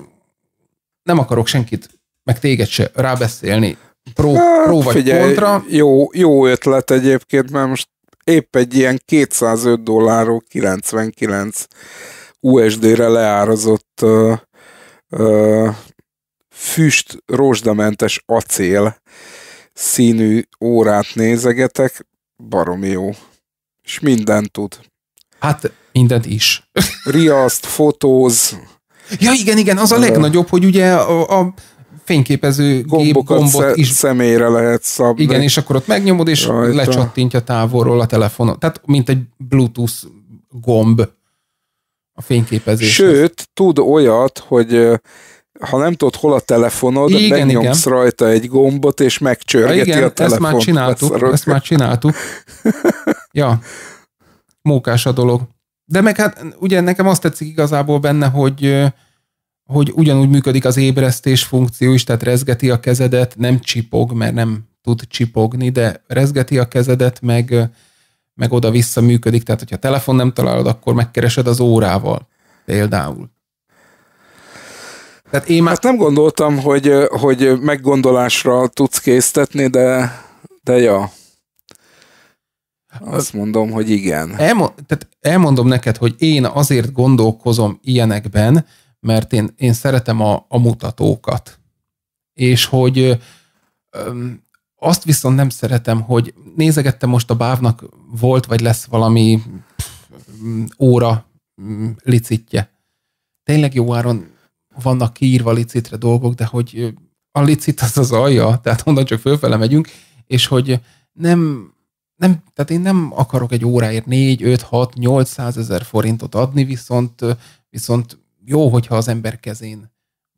[SPEAKER 1] nem akarok senkit, meg téged se rábeszélni pró, hát, pró vagy figyelj, kontra. Jó, jó
[SPEAKER 2] ötlet egyébként, mert most épp egy ilyen 205 dollárról 99 USD-re leárazott uh, uh, füst rozsdamentes acél színű órát nézegetek, baromi jó. És mindent tud.
[SPEAKER 1] Hát mindent is. Riaszt,
[SPEAKER 2] fotóz,
[SPEAKER 1] Ja igen, igen, az a legnagyobb, hogy ugye a, a fényképező Gombokat gombot gombot is...
[SPEAKER 2] személyre lehet szabni. Igen, és
[SPEAKER 1] akkor ott megnyomod, és rajta. lecsattintja távolról a telefonot. Tehát, mint egy Bluetooth gomb a fényképezés.
[SPEAKER 2] Sőt, tud olyat, hogy ha nem tudod, hol a telefonod, igen, megnyomsz igen. rajta egy gombot, és megcsörgeti ha igen, a telefont. ezt már csináltuk, ezt már
[SPEAKER 1] csináltuk. ja, mókás a dolog. De meg hát ugye nekem azt tetszik igazából benne, hogy, hogy ugyanúgy működik az ébresztés funkció is, tehát rezgeti a kezedet, nem csipog, mert nem tud csipogni, de rezgeti a kezedet, meg, meg oda-vissza működik, tehát hogyha telefon nem találod, akkor megkeresed az órával például.
[SPEAKER 2] Tehát én már... Hát nem gondoltam, hogy, hogy meggondolásra tudsz késztetni, de, de ja. Azt mondom, hogy igen.
[SPEAKER 1] Elmo- tehát elmondom neked, hogy én azért gondolkozom ilyenekben, mert én, én szeretem a, a mutatókat. És hogy öm, azt viszont nem szeretem, hogy nézegettem most a bávnak volt, vagy lesz valami pff, óra mm, licitje. Tényleg jó áron vannak kiírva licitre dolgok, de hogy a licit az az alja, tehát onnan csak fölfele megyünk, és hogy nem nem, tehát én nem akarok egy óráért 4, 5, 6, 800 ezer forintot adni, viszont, viszont jó, hogyha az ember kezén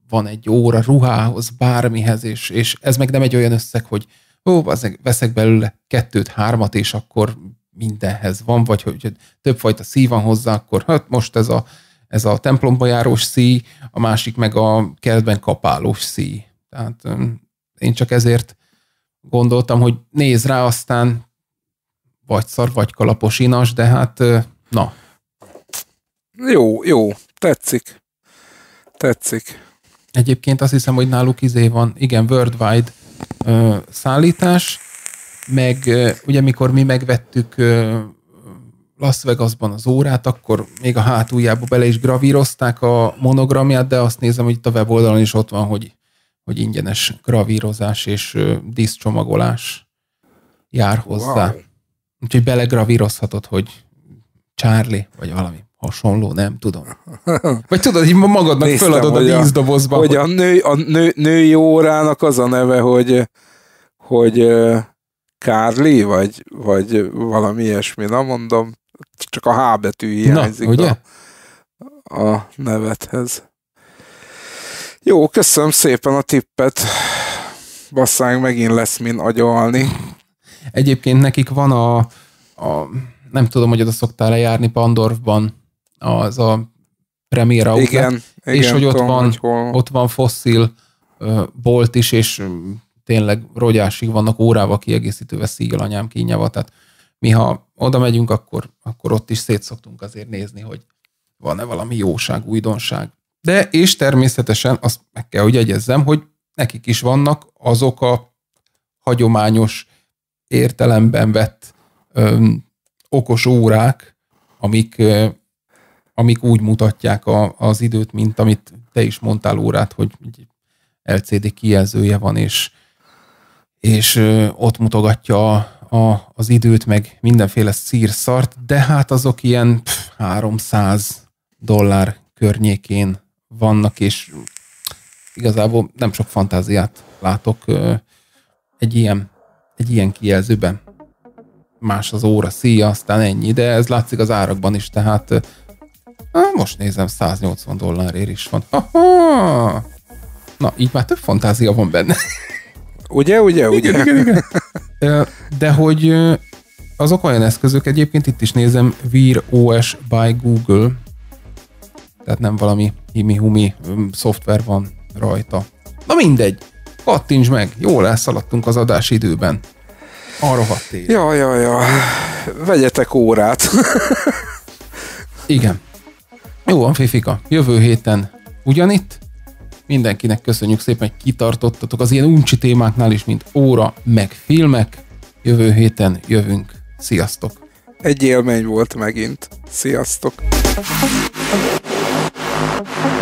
[SPEAKER 1] van egy óra ruhához, bármihez, és, és ez meg nem egy olyan összeg, hogy ó, veszek belőle kettőt, hármat, és akkor mindenhez van, vagy hogy többfajta szív van hozzá, akkor hát most ez a, ez a templomba járós szíj, a másik meg a kertben kapálós szíj. Tehát én csak ezért gondoltam, hogy néz rá, aztán vagy szar, vagy kalaposinas, de hát na. Jó, jó, tetszik. Tetszik. Egyébként azt hiszem, hogy náluk izé van, igen, worldwide ö, szállítás, meg ö, ugye mikor mi megvettük ö, Las Vegasban az órát, akkor még a hátuljába bele is gravírozták a monogramját, de azt nézem, hogy itt a weboldalon is ott van, hogy, hogy ingyenes gravírozás és ö, díszcsomagolás jár hozzá. Wow. Úgyhogy belegravírozhatod, hogy Charlie, vagy valami hasonló, nem tudom. Vagy tudod, hogy magadnak Néztem, föladod a
[SPEAKER 2] vízdobozba. Hogy, hogy a, nő, a nő, női órának az a neve, hogy, hogy Kárli, vagy, vagy valami ilyesmi, nem mondom, csak a H betű hiányzik na, ugye? A, a nevethez. Jó, köszönöm szépen a tippet. Basszánk megint lesz min agyalni.
[SPEAKER 1] Egyébként nekik van a, a nem tudom, hogy oda szoktál lejárni Pandorfban, az a Premier Outlet, igen, és igen, hogy ott tudom, van, hogy ott van fosszil bolt is, és tényleg rogyásig vannak órával kiegészítőve anyám kínjava, tehát mi ha oda megyünk, akkor, akkor ott is szoktunk azért nézni, hogy van-e valami jóság, újdonság. De és természetesen azt meg kell, hogy egyezzem, hogy nekik is vannak azok a hagyományos értelemben vett ö, okos órák, amik, ö, amik úgy mutatják a, az időt, mint amit te is mondtál órát, hogy LCD kijelzője van, és, és ö, ott mutogatja a, a, az időt, meg mindenféle szírszart, de hát azok ilyen pff, 300 dollár környékén vannak, és igazából nem sok fantáziát látok egy ilyen egy ilyen kijelzőben. Más az óra szíja, aztán ennyi, de ez látszik az árakban is, tehát á, most nézem, 180 dollárért is van. Aha! Na, így már több fantázia van benne. Ugye, ugye, ugye? Igen, igen, igen. De hogy azok olyan eszközök, egyébként itt is nézem, Vir OS by Google, tehát nem valami himi-humi szoftver van rajta. Na mindegy. Kattints meg, jól elszaladtunk az adás időben. Arra hat
[SPEAKER 2] Ja, ja, ja. Vegyetek órát.
[SPEAKER 1] Igen. Jó van, Fifika. Jövő héten ugyanitt. Mindenkinek köszönjük szépen, hogy kitartottatok az ilyen uncsi témáknál is, mint óra, meg filmek. Jövő héten jövünk. Sziasztok!
[SPEAKER 2] Egy élmény volt megint. Sziasztok!
[SPEAKER 1] Thank